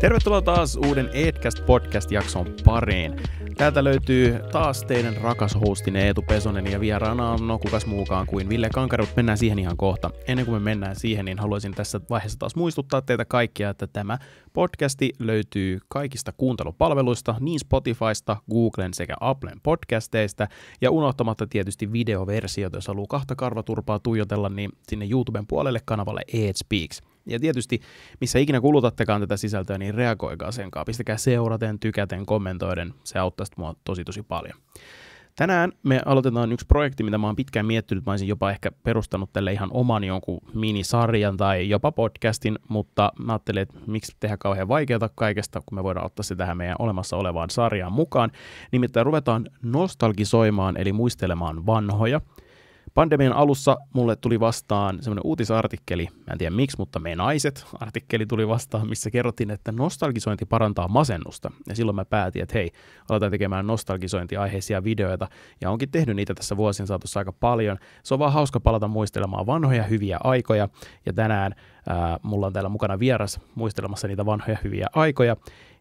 Tervetuloa taas uuden Edcast podcast-jakson pariin. Täältä löytyy taas teidän rakas hostine Eetu Pesonen ja vieraana on no kukas muukaan kuin Ville Kankarut. Mennään siihen ihan kohta. Ennen kuin me mennään siihen, niin haluaisin tässä vaiheessa taas muistuttaa teitä kaikkia, että tämä podcasti löytyy kaikista kuuntelupalveluista, niin Spotifysta, Googlen sekä Applen podcasteista ja unohtamatta tietysti videoversiota, jos haluaa kahta karvaturpaa tuijotella, niin sinne YouTuben puolelle kanavalle Eetspeaks. Speaks. Ja tietysti, missä ikinä kulutattekaan tätä sisältöä, niin reagoikaa kanssa. Pistäkää seuraten, tykäten, kommentoiden. Se auttaa mua tosi tosi paljon. Tänään me aloitetaan yksi projekti, mitä mä oon pitkään miettinyt. Mä olisin jopa ehkä perustanut tälle ihan oman jonkun minisarjan tai jopa podcastin, mutta mä ajattelin, että miksi tehdä kauhean vaikeata kaikesta, kun me voidaan ottaa se tähän meidän olemassa olevaan sarjaan mukaan. Nimittäin ruvetaan nostalgisoimaan, eli muistelemaan vanhoja – Pandemian alussa mulle tuli vastaan semmoinen uutisartikkeli, mä en tiedä miksi, mutta me naiset artikkeli tuli vastaan, missä kerrottiin, että nostalgisointi parantaa masennusta. Ja silloin mä päätin, että hei, aletaan tekemään nostalgisointiaiheisia videoita. Ja onkin tehnyt niitä tässä vuosien saatossa aika paljon. Se on vaan hauska palata muistelemaan vanhoja hyviä aikoja. Ja tänään ää, mulla on täällä mukana vieras muistelemassa niitä vanhoja hyviä aikoja.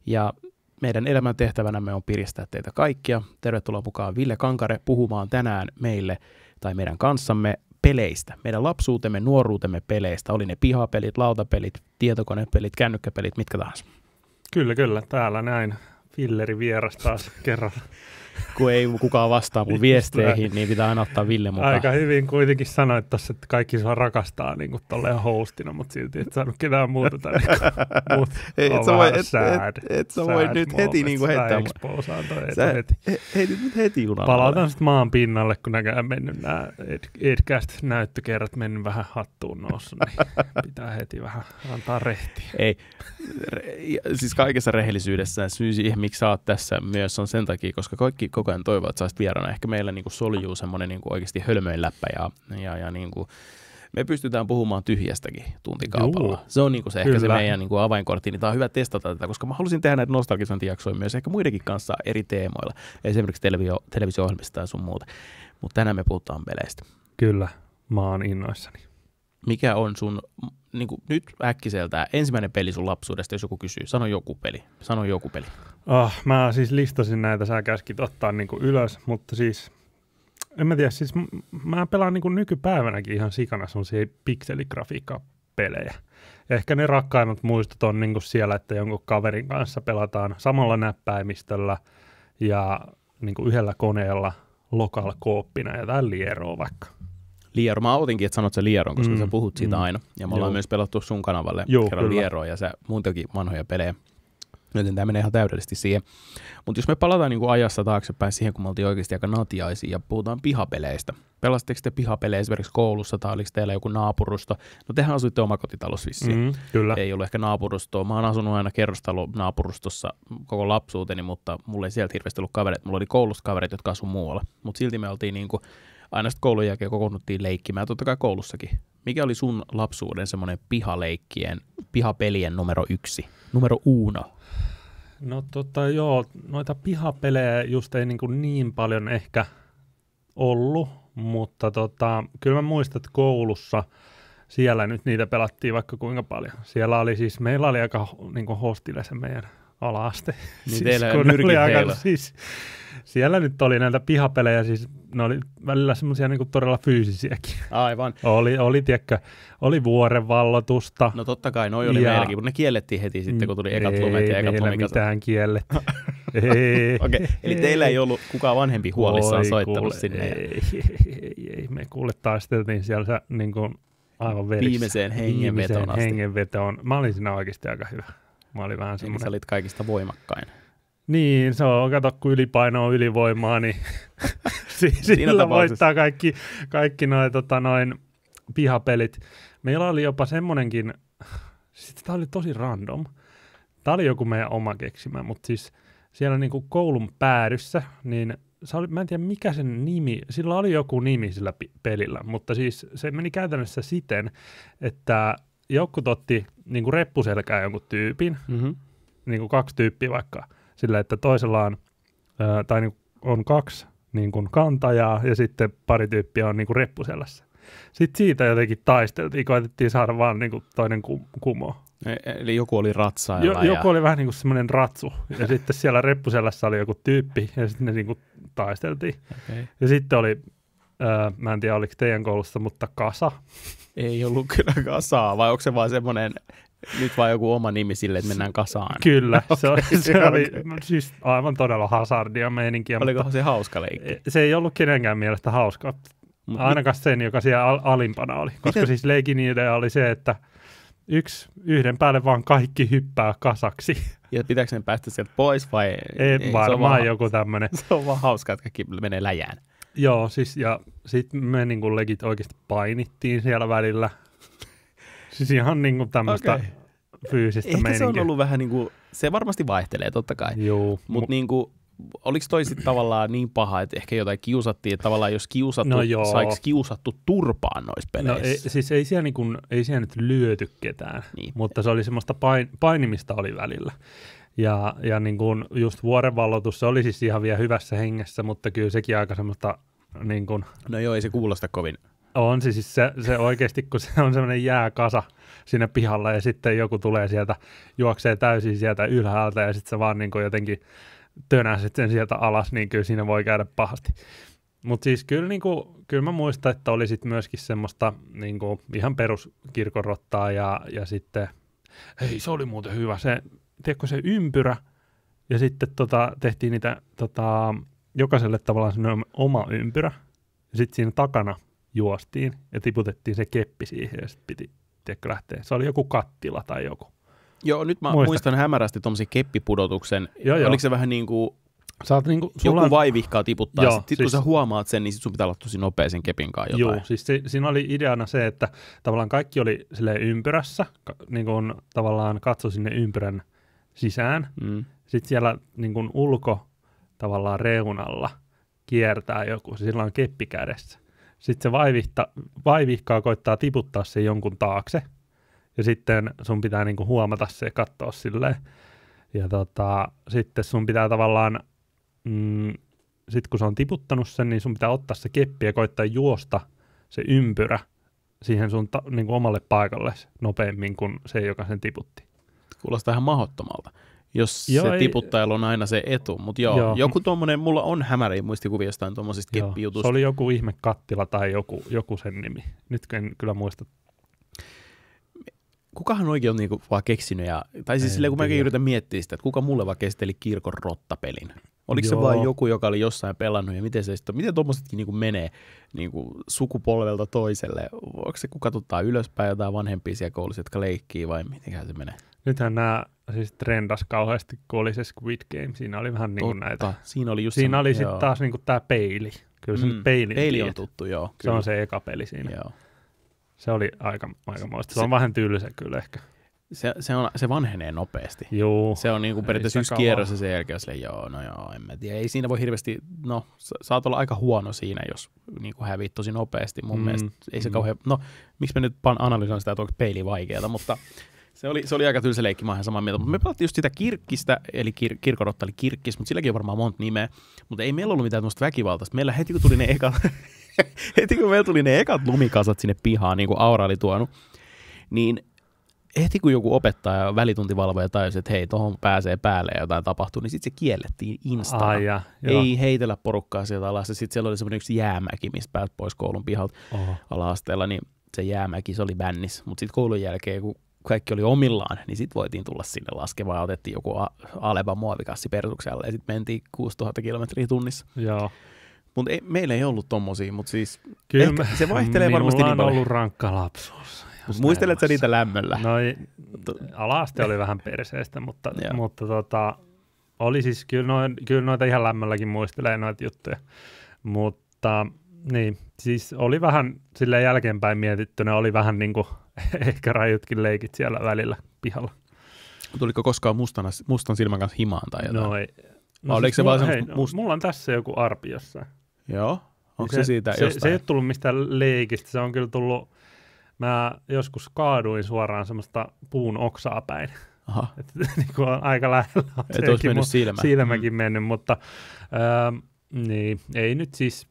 Ja meidän elämän tehtävänämme on piristää teitä kaikkia. Tervetuloa mukaan Ville Kankare puhumaan tänään meille – tai meidän kanssamme peleistä, meidän lapsuutemme, nuoruutemme peleistä, oli ne pihapelit, lautapelit, tietokonepelit, kännykkäpelit, mitkä tahansa. Kyllä, kyllä, täällä näin. Filleri vieras taas kerran kun ei kukaan vastaa mun viesteihin, niin pitää aina ottaa Ville mukaan. Aika hyvin kuitenkin sanoit että että kaikki sua rakastaa niin kuin tolleen hostina, mutta silti et saanut ketään muuta tänne. Mut ei, et sä voi, et, sad, et, et, et sä voi nyt heti niin kuin heittää mua. Sä heti. heitit nyt heti junalla. Palataan sitten maan pinnalle, kun näköjään mennyt nämä Edcast-näyttökerrat mennyt vähän hattuun noussut, niin pitää heti vähän antaa rehtiä. Ei, re, siis kaikessa rehellisyydessä syy siihen, miksi sä oot tässä myös on sen takia, koska kaikki piti koko ajan toivoa, että saisit vieraana. Ehkä meillä niin kuin soljuu semmoinen niin kuin oikeasti hölmöin läppä ja, ja, ja niin kuin, me pystytään puhumaan tyhjästäkin tuntikaupalla. Juu, se on niinku se, ehkä se meidän niinku avainkortti. Niin tämä on hyvä testata tätä, koska mä halusin tehdä näitä nostalgisointijaksoja myös ehkä muidenkin kanssa eri teemoilla. Esimerkiksi televisio- televisio-ohjelmista ja sun muuta. Mutta tänään me puhutaan peleistä. Kyllä, mä oon innoissani. Mikä on sun niin kuin, nyt äkkiseltään ensimmäinen peli sun lapsuudesta, jos joku kysyy. Sano joku peli. Sano joku peli. Oh, mä siis listasin näitä, sä käskit ottaa niin kuin ylös, mutta siis en mä tiedä, siis mä pelaan niin kuin nykypäivänäkin ihan sikana semmoisia pikseligrafiikka pelejä. Ehkä ne rakkaimmat muistot on niin kuin siellä, että jonkun kaverin kanssa pelataan samalla näppäimistöllä ja niin kuin yhdellä koneella lokal kooppina ja tällä lieroo vaikka. Liero. Mä otinkin, että sanot sä Lieron, koska mm, sä puhut siitä mm. aina. Ja me ollaan Joo. myös pelattu sun kanavalle Joo, kerran Lieroa ja sä muutenkin vanhoja pelejä. Joten tämä menee ihan täydellisesti siihen. Mutta jos me palataan niinku ajassa taaksepäin siihen, kun me oltiin oikeasti aika natiaisia ja puhutaan pihapeleistä. Pelasitteko te pihapelejä esimerkiksi koulussa tai oliko teillä joku naapurusto? No tehän asuitte omakotitalossa vissiin. Mm, kyllä. Ei ollut ehkä naapurustoa. Mä oon asunut aina kerrostalo naapurustossa koko lapsuuteni, mutta mulla ei sieltä hirveästi ollut kavereita. Mulla oli koulussa kavereita, jotka asuivat muualla. Mutta silti me oltiin niinku aina sitten koulun jälkeen kokoonnuttiin leikkimään, totta kai koulussakin. Mikä oli sun lapsuuden semmoinen pihaleikkien, pihapelien numero yksi, numero uuno. No tota joo, noita pihapelejä just ei niin, kuin niin paljon ehkä ollut, mutta tota, kyllä mä muistan, että koulussa siellä nyt niitä pelattiin vaikka kuinka paljon. Siellä oli siis, meillä oli aika niin kuin hostille se meidän ala-aste. Niin siis, kun oli siis, siellä nyt oli näitä pihapelejä, siis ne oli välillä semmoisia niin todella fyysisiäkin. Aivan. Oli, oli, tiedätkö, oli vuorenvallotusta. No totta kai, noi oli ja... meilläkin, mutta ne kiellettiin heti sitten, kun tuli ekat ei, lumet ja ekat meillä lumikasat. mitään kielletty. Okei, okay. eli teillä ei ollut kukaan vanhempi huolissaan Oi, soittanut kuule, sinne. Ei, ei, ei, me kuule taisteltiin siellä niin kuin aivan verissä. Viimeiseen hengenvetoon Viimeiseen asti. hengenvetoon. Mä olin siinä oikeasti aika hyvä. Mä olin vähän semmoinen. Sä olit kaikista voimakkain. Niin, se on, kato kun ylipaino on ylivoimaa, niin sillä voittaa kaikki, kaikki noi, tota, noin pihapelit. Meillä oli jopa semmonenkin, siis tämä oli tosi random. Tämä oli joku meidän oma keksimä, mutta siis siellä niinku koulun päädyssä, niin se oli, mä en tiedä mikä sen nimi, sillä oli joku nimi sillä pelillä, mutta siis se meni käytännössä siten, että joku totti niin reppuselkää jonkun tyypin, mm-hmm. niin kuin kaksi tyyppiä vaikka, sillä että toisella on, ää, tai niin, on kaksi niin kuin kantajaa ja sitten pari tyyppiä on niin kuin reppuselässä. Sitten siitä jotenkin taisteltiin, koetettiin saada vaan niin kuin toinen kum- kumo. E, e, eli joku oli ratsaaja. Jo, joku ja... oli vähän niin kuin semmoinen ratsu. Ja sitten siellä reppuselässä oli joku tyyppi ja sitten ne niin kuin taisteltiin. Okay. Ja sitten oli, ää, mä en tiedä oliko teidän koulussa, mutta kasa. Ei ollut kyllä kasaa, vai onko se vaan semmoinen nyt vaan joku oma nimi sille, että mennään kasaan. Kyllä, se, okay, oli, se oli siis aivan todella hazardia meininkiä. Oliko mutta se hauska leikki? E, se ei ollut kenenkään mielestä hauska, Mut ainakaan sen, joka siellä al- alimpana oli. Koska Miten? siis leikin idea oli se, että yksi, yhden päälle vaan kaikki hyppää kasaksi. Ja pitääkö ne päästä sieltä pois vai? Ei, ei varmaan se on vaan, joku tämmöinen. Se on vaan hauska, että kaikki menee läjään. Joo, siis ja sitten me niin kuin legit oikeasti painittiin siellä välillä. siis ihan niin kuin tämmöistä okay. fyysistä Ehkä meininkiä. se on ollut vähän niin kuin, se varmasti vaihtelee totta kai. Joo. Mutta mu- niin kuin, oliko toi sitten tavallaan niin paha, että ehkä jotain kiusattiin, että tavallaan jos kiusattu, no joo. saiko kiusattu turpaan noissa peleissä? No ei, siis ei siellä, niin kuin, ei siellä nyt lyöty ketään, niin. mutta se oli semmoista pain, painimista oli välillä. Ja, ja niin kuin just vuorenvalloitus, se oli siis ihan vielä hyvässä hengessä, mutta kyllä sekin aika semmoista niin kuin... No joo, ei se kuulosta kovin. On se siis se, se oikeasti, kun se on semmoinen jääkasa sinne pihalla ja sitten joku tulee sieltä, juoksee täysin sieltä ylhäältä ja sitten se vaan niin kuin jotenkin tönäset sen sieltä alas, niin kyllä siinä voi käydä pahasti. Mutta siis kyllä, niin kuin, kyllä mä muistan, että oli sitten myöskin semmoista niin kuin ihan peruskirkorottaa ja, ja sitten, hei se oli muuten hyvä se tiedätkö, se ympyrä, ja sitten tota, tehtiin niitä tota, jokaiselle tavallaan sinne oma ympyrä, ja sitten siinä takana juostiin ja tiputettiin se keppi siihen ja sitten piti tiedätkö, lähteä. Se oli joku kattila tai joku. Joo, nyt mä Muista. muistan hämärästi tuommoisen keppipudotuksen. Joo, joo. Oliko se vähän niin kuin Saat niinku, sulla... Joku vaivihkaa tiputtaa. Joo, sit, siis... kun sä huomaat sen, niin sit sun pitää olla tosi nopea sen kepin kanssa jotain. Joo, siis se, siinä oli ideana se, että tavallaan kaikki oli sille ympyrässä, ka, niin kun tavallaan katso sinne ympyrän sisään. Mm. Sitten siellä niin kuin ulko tavallaan reunalla kiertää joku, sillä on keppi kädessä. Sitten se vaivihta, vaivihkaa koittaa tiputtaa se jonkun taakse. Ja sitten sun pitää niin kuin huomata se ja katsoa silleen. Ja tota, sitten sun pitää tavallaan, mm, sitten kun se on tiputtanut sen, niin sun pitää ottaa se keppi ja koittaa juosta se ympyrä siihen sun ta- niin kuin omalle paikalle nopeammin kuin se, joka sen tiputti kuulostaa ihan mahottomalta, jos joo, se ei... tiputtajalla on aina se etu. Mutta joo, joo, joku tuommoinen, mulla on hämäriä muistikuvia jostain tuommoisista keppijutusta. Se oli joku ihme kattila tai joku, joku sen nimi. Nyt en kyllä muista kukahan oikein on niinku vaan keksinyt, ja, tai siis silleen kun mäkin yritän miettiä sitä, että kuka mulle vaan kesteli kirkon rottapelin. Oliko Joo. se vain joku, joka oli jossain pelannut ja miten se sitten, miten tuommoisetkin niinku menee niinku sukupolvelta toiselle? Onko se, kun katsotaan ylöspäin jotain vanhempia siellä koulussa, jotka leikkii vai miten se menee? Nythän nämä siis trendas kauheasti, kun oli se Squid Game. Siinä oli vähän niin kuin näitä. Siinä oli, just siinä oli sitten taas niin kuin tämä peili. Kyllä se mm, peili, peili on tuttu, joo. Kyllä. Se on se eka peli siinä. Joo. Se oli aika, aika moista. Se, se on vähän tylsä kyllä ehkä. Se, se, on, se vanhenee nopeasti. Joo. Se on niin kuin periaatteessa yksi kierros ja sen jälkeen sille, joo, no joo, en mä tiedä. Ei siinä voi hirveästi, no saat olla aika huono siinä, jos niin kuin hävit tosi nopeasti. Mun mm, mielestä ei se mm. kauhean, no miksi mä nyt pan analysoin sitä, että onko peili vaikeaa, mutta se oli, se oli aika tylsä leikki, mä ihan samaa mieltä. Mutta me pelattiin just sitä kirkkistä, eli kir- kirkorotta oli kirkkis, mutta silläkin on varmaan monta nimeä. Mutta ei meillä ollut mitään tämmöistä väkivaltaista. Meillä heti kun tuli ne ekat, heti kun meillä tuli ne ekat lumikasat sinne pihaan, niin kuin Aura oli tuonut, niin heti kun joku opettaja, välituntivalvoja tajusi, että hei, tuohon pääsee päälle ja jotain tapahtuu, niin sitten se kiellettiin insta, Ah, ja, joo. Ei heitellä porukkaa sieltä alas. Sitten siellä oli semmoinen yksi jäämäki, mistä pääsi pois koulun pihalta Oho. ala niin se jäämäki, se oli bännis. Mutta sitten koulun jälkeen, kun kaikki oli omillaan, niin sitten voitiin tulla sinne ja Otettiin joku aleva muovikassi perutukselle ja sitten mentiin 6000 kilometriä tunnissa. Joo. Mutta meillä ei ollut tommosia, mutta siis Kyllä ehkä se vaihtelee niin, varmasti niin paljon. on ollut rankka lapsuus. Mut muistelet sä niitä lämmöllä? No ei, oli vähän perseestä, mutta, mutta tota, oli siis, kyllä, noin, kyllä noita ihan lämmölläkin muistelee noita juttuja. Mutta niin, siis oli vähän sille jälkeenpäin mietittynä, oli vähän niin kuin ehkä rajutkin leikit siellä välillä pihalla. Tuliko koskaan mustana, mustan silmän kanssa himaan tai jotain? No ei. No, siis siis se mulla, hei, must... no, mulla on tässä joku arpi jossain. Joo, onko se, se siitä se, Se ei ole tullut mistään leikistä, se on kyllä tullut, mä joskus kaaduin suoraan semmoista puun oksaa päin. Aha. Et, niin kuin aika lähellä. Et olisi mennyt silmä. Silmäkin mm. mennyt, mutta ähm, niin, ei nyt siis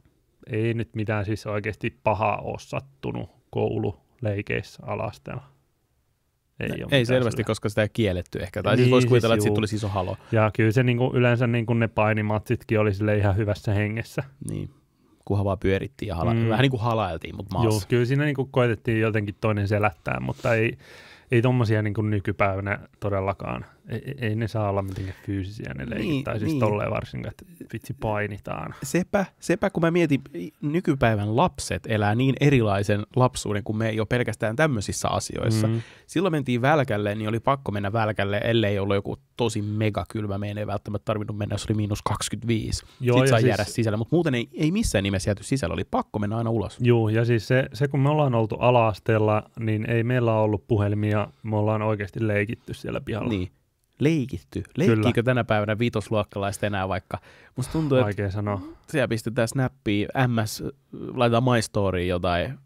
ei nyt mitään siis oikeasti pahaa ole sattunut koululeikeissä alastella. Ei, no, ei selvästi, sille. koska sitä ei kielletty ehkä. Tai siis niin, siis voisi kuvitella, siis että siitä tulisi iso halo. Ja kyllä se kuin, niinku yleensä kuin niinku ne painimatsitkin oli sille ihan hyvässä hengessä. Niin, kunhan vaan pyörittiin ja hala- mm. vähän niin kuin halailtiin, mutta maassa. Joo, kyllä siinä kuin niinku koetettiin jotenkin toinen selättää, mutta ei, ei tuommoisia niin nykypäivänä todellakaan ei, ei ne saa olla mitenkään fyysisiä ne leikit, niin, tai siis niin. tolleen varsinkin, että vitsi niin. painitaan. Sepä, sepä, kun mä mietin, nykypäivän lapset elää niin erilaisen lapsuuden kuin me ei ole pelkästään tämmöisissä asioissa. Mm. Silloin mentiin välkälle, niin oli pakko mennä välkälle, ellei ollut joku tosi megakylmä, meidän ei välttämättä tarvinnut mennä, jos oli miinus 25. Joo, Sitten sai siis... jäädä sisällä, mutta muuten ei, ei missään nimessä jääty sisällä, oli pakko mennä aina ulos. Joo, ja siis se, se kun me ollaan oltu ala niin ei meillä ollut puhelimia, me ollaan oikeasti leikitty siellä pihalla. Niin leikitty. Leikkiikö Kyllä. tänä päivänä viitosluokkalaiset enää vaikka? Musta tuntuu, että Vaikea sanoa. siellä pistetään snappia, MS, laitetaan My Story jotain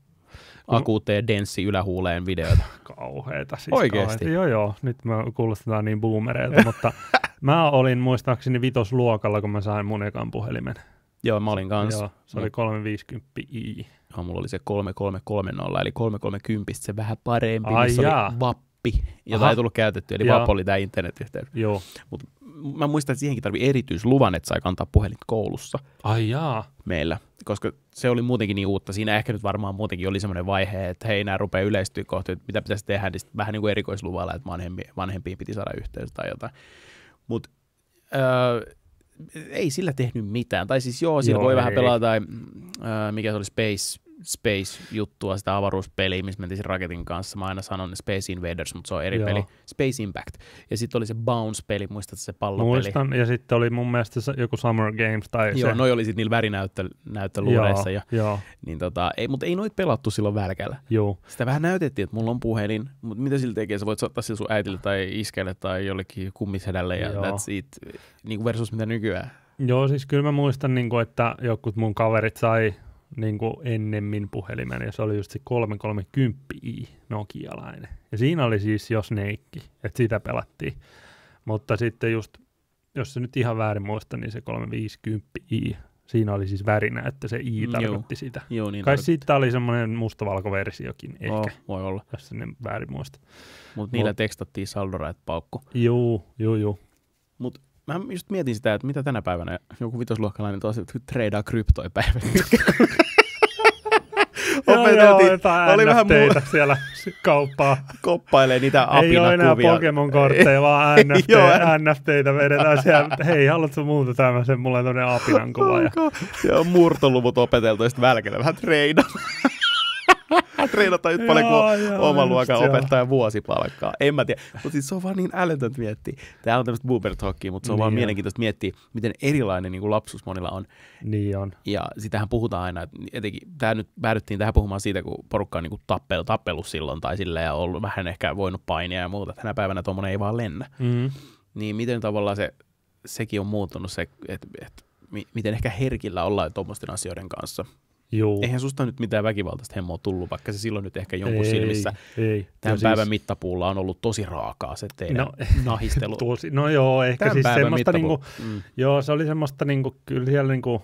akuuteen denssi ylähuuleen videota. Kauheeta siis. Oikeesti? Kauheeta. Joo joo, nyt me kuulostetaan niin boomereilta, mutta mä olin muistaakseni vitosluokalla, kun mä sain mun ekan puhelimen. Joo, mä olin kanssa. Joo, se oli 350i. Joo, mulla oli se 3330, eli 330 se vähän parempi, Ai missä jaa. oli vap appi, jota Aha. ei tullut käytetty, eli vaan oli tämä internetyhteys. Joo. Mut mä muistan, että siihenkin tarvii erityisluvan, että sai kantaa puhelin koulussa. Ai jaa. Meillä, koska se oli muutenkin niin uutta. Siinä ehkä nyt varmaan muutenkin oli semmoinen vaihe, että hei, nämä rupeaa yleistyä kohti, että mitä pitäisi tehdä, niin vähän niin kuin erikoisluvalla, että vanhempiin, vanhempiin piti saada yhteys tai jotain. Mut öö, ei sillä tehnyt mitään. Tai siis joo, siinä joo, voi ei. vähän pelata, tai äh, mikä se oli, Space space-juttua, sitä avaruuspeliä, missä mentiin raketin kanssa. Mä aina sanon Space Invaders, mutta se on eri Joo. peli. Space Impact. Ja sitten oli se Bounce-peli, muistatko se pallopeli? Muistan, ja sitten oli mun mielestä joku Summer Games tai Joo, se. noi oli sitten niillä värinäyttöluureissa. Ja, jo. Niin tota, ei, mutta ei noit pelattu silloin välkällä. Joo. Sitä vähän näytettiin, että mulla on puhelin, mutta mitä sillä tekee? Sä voit saattaa sillä sun äitille tai iskelle tai jollekin kummisedälle ja Joo. that's it. Niin kuin versus mitä nykyään. Joo, siis kyllä mä muistan, niin kuin, että jotkut mun kaverit sai niin kuin ennemmin puhelimen, ja se oli just se 330i nokialainen. Ja siinä oli siis jo Snake, että sitä pelattiin. Mutta sitten just, jos se nyt ihan väärin muista, niin se 350i, siinä oli siis värinä, että se i mm, tarkoitti Joo. sitä. Joo, niin Kai tarkoitti. siitä oli semmoinen mustavalkoversiokin ehkä, oh, voi olla. jos se väärin muista. Mutta Mut, niillä Mut, tekstattiin saldoräet paukku. Joo, joo, joo. Mutta mä just mietin sitä, että mitä tänä päivänä joku vitosluokkalainen tosi treidaa kryptoja päivän. Opeteltiin, joo, oli vähän muuta siellä kauppaa. Koppailee niitä apinakuvia. Ei ole enää Pokemon-kortteja, vaan NFT, joo, NFTitä vedetään siellä. Hei, haluatko muuta tämmöisen? Mulla on tämmöinen apinan kuva. Ja... Joo, murtoluvut opeteltu ja sitten välkellä vähän treidalla treenata nyt paljon kuin oman luokan opettajan vuosipalkkaa. En mä tiedä. Mutta siis se on vaan niin älytöntä miettiä. Tämä on tämmöistä boomer talkia, mutta se on niin vaan on. mielenkiintoista miettiä, miten erilainen niin kuin lapsuus monilla on. Niin on. Ja sitähän puhutaan aina, että etenkin tämä nyt päädyttiin tähän puhumaan siitä, kun porukka on niin kuin tappelu, tappelu silloin tai sillä ja ollut vähän ehkä voinut painia ja muuta. Tänä päivänä tuommoinen ei vaan lennä. Mm. Niin miten tavallaan se, sekin on muuttunut se, että et, miten ehkä herkillä ollaan tuommoisten asioiden kanssa. Joo. Eihän susta nyt mitään väkivaltaista hemmoa tullut, vaikka se silloin nyt ehkä jonkun ei, silmissä ei. tämän no päivän siis... mittapuulla on ollut tosi raakaa se teidän no, nahistelu. Tosi, no joo, ehkä tämän siis semmoista, niinku, mm. joo, se oli semmoista, niinku, kyllä siellä niinku,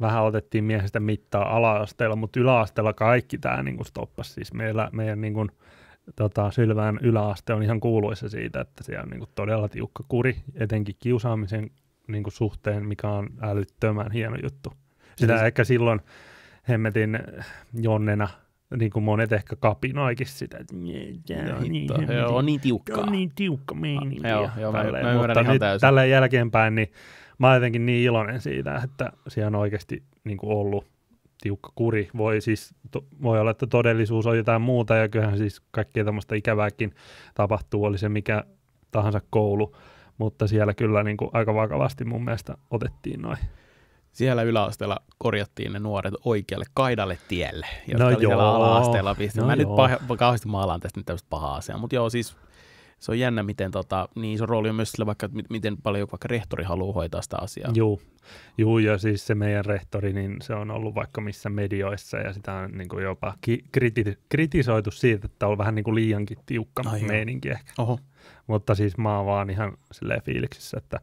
vähän otettiin miehestä mittaa ala-asteella, mutta yläasteella kaikki tämä niinku stoppasi. Siis meillä, meidän niinku, tota, Sylvään yläaste on ihan kuuluissa siitä, että siellä on niinku todella tiukka kuri, etenkin kiusaamisen niinku, suhteen, mikä on älyttömän hieno juttu. Sitä siis... ehkä silloin hemmetin eh, jonnena niin kuin monet ehkä kapinoikin sitä, että jää, jää, niin, joo, on niin tiukka. on niin tiukka meininki. Joo, joo, mä, mä Mutta nyt tällä jälkeenpäin, niin mä olen jotenkin niin iloinen siitä, että siellä on oikeasti niin kuin ollut tiukka kuri. Voi siis, to, voi olla, että todellisuus on jotain muuta ja kyllähän siis kaikkea tämmöistä ikävääkin tapahtuu, oli se mikä tahansa koulu. Mutta siellä kyllä niin kuin aika vakavasti mun mielestä otettiin noin siellä yläasteella korjattiin ne nuoret oikealle kaidalle tielle, jotka no joo, siellä ala-asteella no Mä joo. nyt paha, kauheasti maalaan tästä nyt tämmöistä pahaa asiaa, mutta joo siis se on jännä, miten tota, niin iso rooli on myös sillä vaikka, että miten paljon vaikka rehtori haluaa hoitaa sitä asiaa. Joo, Joo ja siis se meidän rehtori, niin se on ollut vaikka missä medioissa ja sitä on niin kuin jopa ki- kriti- kritisoitu siitä, että on vähän niin kuin liiankin tiukka Ai meininki joo. ehkä. Oho. Mutta siis mä oon vaan ihan silleen fiiliksissä, että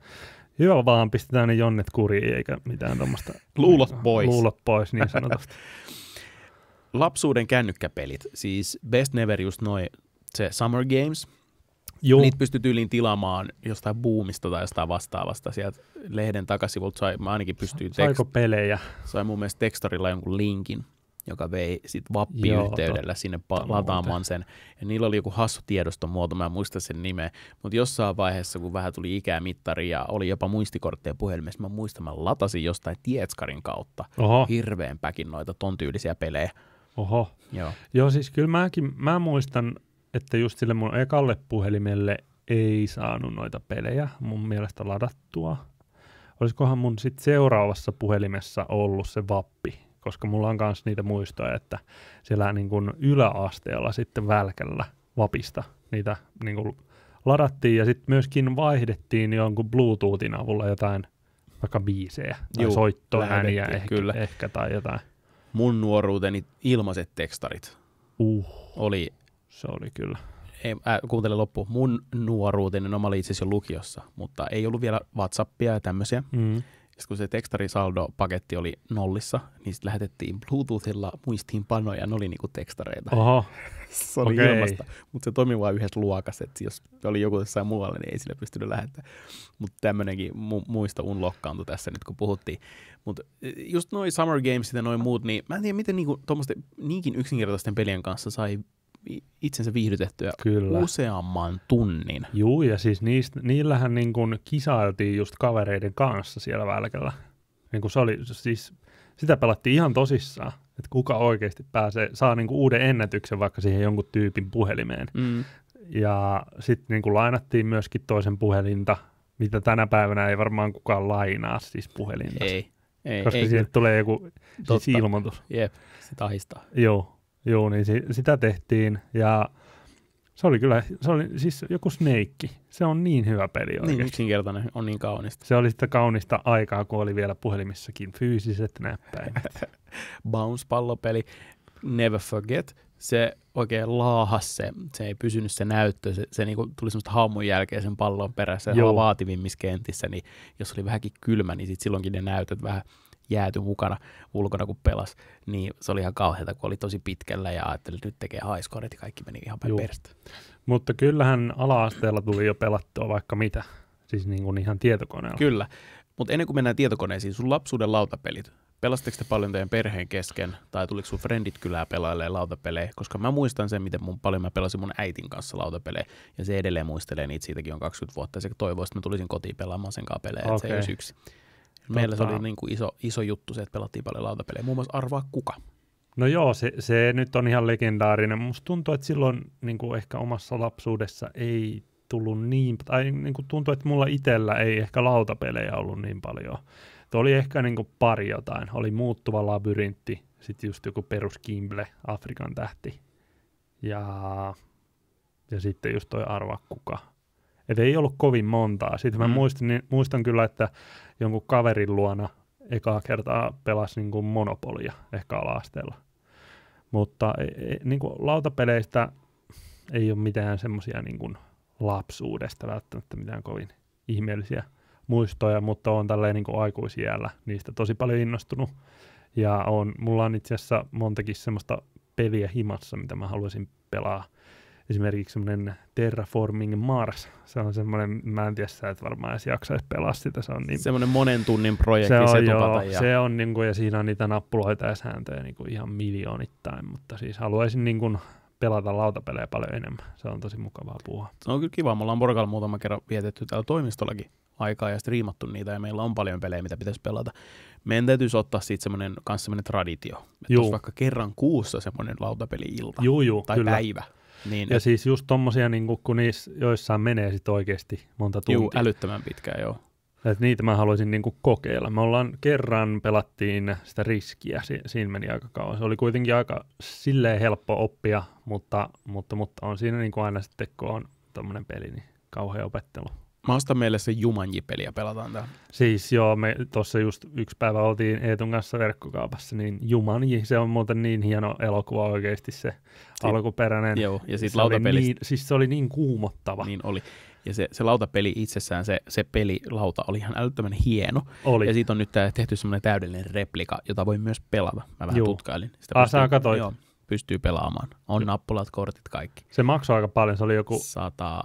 Hyvä vaan, pistetään ne jonnet kuriin eikä mitään tuommoista. Luulot pois. Luulot pois, niin sanotusti. Lapsuuden kännykkäpelit, siis Best Never just noin, se Summer Games, Joo. Niitä pystyy tyyliin tilaamaan jostain boomista tai jostain vastaavasta. Sieltä lehden takasivulta sai, mä ainakin pystyin tekst- Saiko pelejä? Sai mun mielestä tekstarilla jonkun linkin joka vei sit vappiyhteydellä Joo, sinne pa- lataamaan sen. Ja niillä oli joku hassu tiedostomuoto mä en muista sen nimeä, mutta jossain vaiheessa, kun vähän tuli ikää mittari ja oli jopa muistikortteja puhelimessa, mä muistan, mä latasin jostain Tietskarin kautta Oho. hirveän päkin noita ton tyylisiä pelejä. Oho. Joo. Joo, siis kyllä mäkin, mä muistan, että just sille mun ekalle puhelimelle ei saanut noita pelejä mun mielestä ladattua. Olisikohan mun sit seuraavassa puhelimessa ollut se vappi, koska mulla on myös niitä muistoja, että siellä niin kuin yläasteella sitten välkällä vapista niitä niin kuin ladattiin ja sitten myöskin vaihdettiin jonkun Bluetoothin avulla jotain vaikka biisejä tai Juu, soittoääniä ehkä, kyllä. ehkä tai jotain. Mun nuoruuteni ilmaiset tekstarit uh, oli... Se oli kyllä. Ei, äh, kuuntele loppu. Mun nuoruuteni, no mä olin itse asiassa jo lukiossa, mutta ei ollut vielä Whatsappia ja tämmöisiä. Mm sitten siis kun se tekstarisaldopaketti oli nollissa, niin sitten lähetettiin Bluetoothilla muistiinpanoja, ja ne oli niinku tekstareita. Oho. se oli okay. ilmasta, mutta se toimi vain yhdessä luokassa, että jos oli joku jossain muualla, niin ei sille pystynyt lähettämään. Mutta tämmöinenkin mu- muista unlokkaantui tässä nyt, kun puhuttiin. Mutta e, just noi Summer Games ja noin muut, niin mä en tiedä, miten niinku, niinkin yksinkertaisten pelien kanssa sai itsensä viihdytettyä Kyllä. useamman tunnin. Juu, ja siis niist, niillähän niin kuin kisailtiin just kavereiden kanssa siellä välkellä. Niin kuin se oli, siis sitä pelattiin ihan tosissaan, että kuka oikeasti pääsee, saa niin kuin uuden ennätyksen vaikka siihen jonkun tyypin puhelimeen. Mm. Ja sitten niin lainattiin myöskin toisen puhelinta, mitä tänä päivänä ei varmaan kukaan lainaa siis puhelinta. Ei. Ei, koska ei, siihen kyllä. tulee joku siis ilmoitus. Jep, se tahistaa. Joo, Joo, niin si- sitä tehtiin ja se oli kyllä, se oli siis joku Snake. Se on niin hyvä peli niin, oikeasti. Niin yksinkertainen, on niin kaunista. Se oli sitä kaunista aikaa, kun oli vielä puhelimissakin fyysiset näppäimet. Bounce-pallopeli, Never Forget, se oikein laahas se, se ei pysynyt se näyttö, se, se niinku tuli semmoista haamun jälkeen sen pallon perässä, se vaativimmissa kentissä, niin jos oli vähänkin kylmä, niin sit silloinkin ne näytöt vähän jääty mukana ulkona, kun pelas, niin se oli ihan kauheata, kun oli tosi pitkällä ja ajattelin, että nyt tekee haiskorit ja kaikki meni ihan päin perästä. Mutta kyllähän ala-asteella tuli jo pelattua vaikka mitä, siis niin kuin ihan tietokoneella. Kyllä, mutta ennen kuin mennään tietokoneisiin, sun lapsuuden lautapelit, pelastiko te paljon teidän perheen kesken, tai tuliko sun frendit kylää pelailee lautapelejä, koska mä muistan sen, miten mun, paljon mä pelasin mun äitin kanssa lautapelejä, ja se edelleen muistelee niitä, siitäkin on 20 vuotta, ja se toivoisi, että mä tulisin kotiin pelaamaan sen kanssa pelejä, okay. että se ei olisi yksi. Meillä tota... se oli niin kuin iso, iso juttu se, että pelattiin paljon lautapelejä. Muun muassa arvaa kuka. No joo, se, se nyt on ihan legendaarinen. Musta tuntuu, että silloin niin kuin ehkä omassa lapsuudessa ei tullut niin, tai niin kuin tuntuu, että mulla itsellä ei ehkä lautapelejä ollut niin paljon. Tuo oli ehkä niin kuin pari jotain. Oli muuttuva labyrintti, sitten just joku perus Kimble, Afrikan tähti. Ja, ja sitten just toi arvaa kuka. Et ei ollut kovin montaa. Sitten mä mm. muistin, niin, muistan kyllä, että jonkun kaverin luona ekaa kertaa pelasi niin kuin monopolia ehkä alaasteella. Mutta e, e, niin kuin lautapeleistä ei ole mitään semmoisia niin lapsuudesta välttämättä mitään kovin ihmeellisiä muistoja, mutta on tälleen niin aikuisiällä niistä tosi paljon innostunut. Ja on, mulla on itse asiassa montakin semmoista peliä himassa, mitä mä haluaisin pelaa esimerkiksi semmoinen Terraforming Mars, se on semmoinen, mä en tiedä, sä et varmaan edes jaksaisi pelaa sitä. Se on niin, semmoinen monen tunnin projekti se, on, se joo, ja... se on niin kuin, ja siinä on niitä nappuloita ja sääntöjä niin kuin ihan miljoonittain, mutta siis haluaisin niin kuin, pelata lautapelejä paljon enemmän. Se on tosi mukavaa puhua. Se on kyllä kiva. Me ollaan Porkalla muutama kerran vietetty täällä toimistollakin aikaa ja striimattu niitä ja meillä on paljon pelejä, mitä pitäisi pelata. Meidän täytyisi ottaa siitä semmoinen, semmoinen traditio. Että vaikka kerran kuussa semmoinen lautapeli-ilta Juu, juu, tai kyllä. päivä niin. Ja siis just tommosia, niin kun, kun niissä joissain menee sit oikeasti monta tuntia. Juu, älyttömän pitkään joo. Et niitä mä haluaisin niin kokeilla. Me ollaan kerran pelattiin sitä riskiä, si- siinä meni aika kauan. Se oli kuitenkin aika silleen helppo oppia, mutta, mutta, mutta on siinä niin aina sitten, kun on tommonen peli, niin kauhea opettelu. Mä ostan meille se Jumanji-peli ja pelataan tämä. Siis joo, me tuossa just yksi päivä oltiin Eetun kanssa verkkokaupassa, niin Jumanji, se on muuten niin hieno elokuva oikeasti se Siin, alkuperäinen. Joo, ja sitten lautapeli. Niin, siis se oli niin kuumottava. Niin oli. Ja se, se lautapeli itsessään, se, se pelilauta oli ihan älyttömän hieno. Oli. Ja siitä on nyt tehty semmoinen täydellinen replika, jota voi myös pelata. Mä vähän Juu. tutkailin. Sitä ah, pystyy, sä Joo, pystyy pelaamaan. On nappulat, kortit, kaikki. Se maksoi aika paljon, se oli joku... 100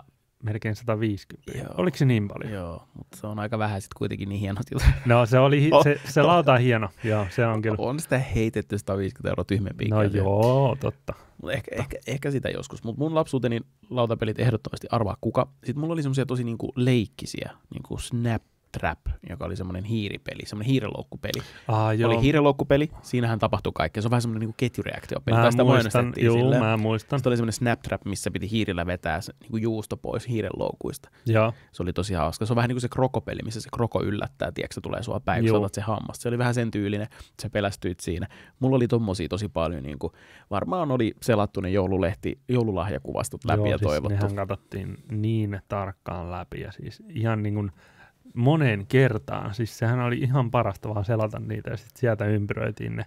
melkein 150. Joo. Oliko se niin paljon? Joo, mutta se on aika vähän sitten kuitenkin niin hieno jutut. No se, oli, se, se lauta on hieno, joo, se on kyllä. On sitä heitetty 150 euroa tyhmempi. No ikäli. joo, totta. Mut ehkä, totta. ehkä, ehkä, sitä joskus, mutta mun lapsuuteni lautapelit ehdottomasti arvaa kuka. Sitten mulla oli semmoisia tosi niinku leikkisiä, niinku Snap Trap, joka oli semmoinen hiiripeli, semmoinen hiireloukkupeli. Ah, joo. Oli hiireloukkupeli, siinähän tapahtui kaikkea. Se on vähän semmoinen niin ketjureaktiopeli. Mä Tästä muistan, juu, sille. mä muistan. Sitten oli semmoinen Snap Trap, missä piti hiirillä vetää niin kuin juusto pois hiirenloukuista. Joo. Se oli tosi hauska. Se on vähän niin kuin se krokopeli, missä se kroko yllättää, tiedätkö, se tulee sua päin, kun se hammas. Se oli vähän sen tyylinen, sä pelästyit siinä. Mulla oli tommosia tosi paljon, niin kuin, varmaan oli selattu ne joululehti, joululahjakuvastot läpi joo, ja siis toivottu. Nehän katsottiin niin tarkkaan läpi ja siis ihan niin kuin – moneen kertaan. Siis sehän oli ihan parasta vaan selata niitä ja sitten sieltä ympyröitiin ne.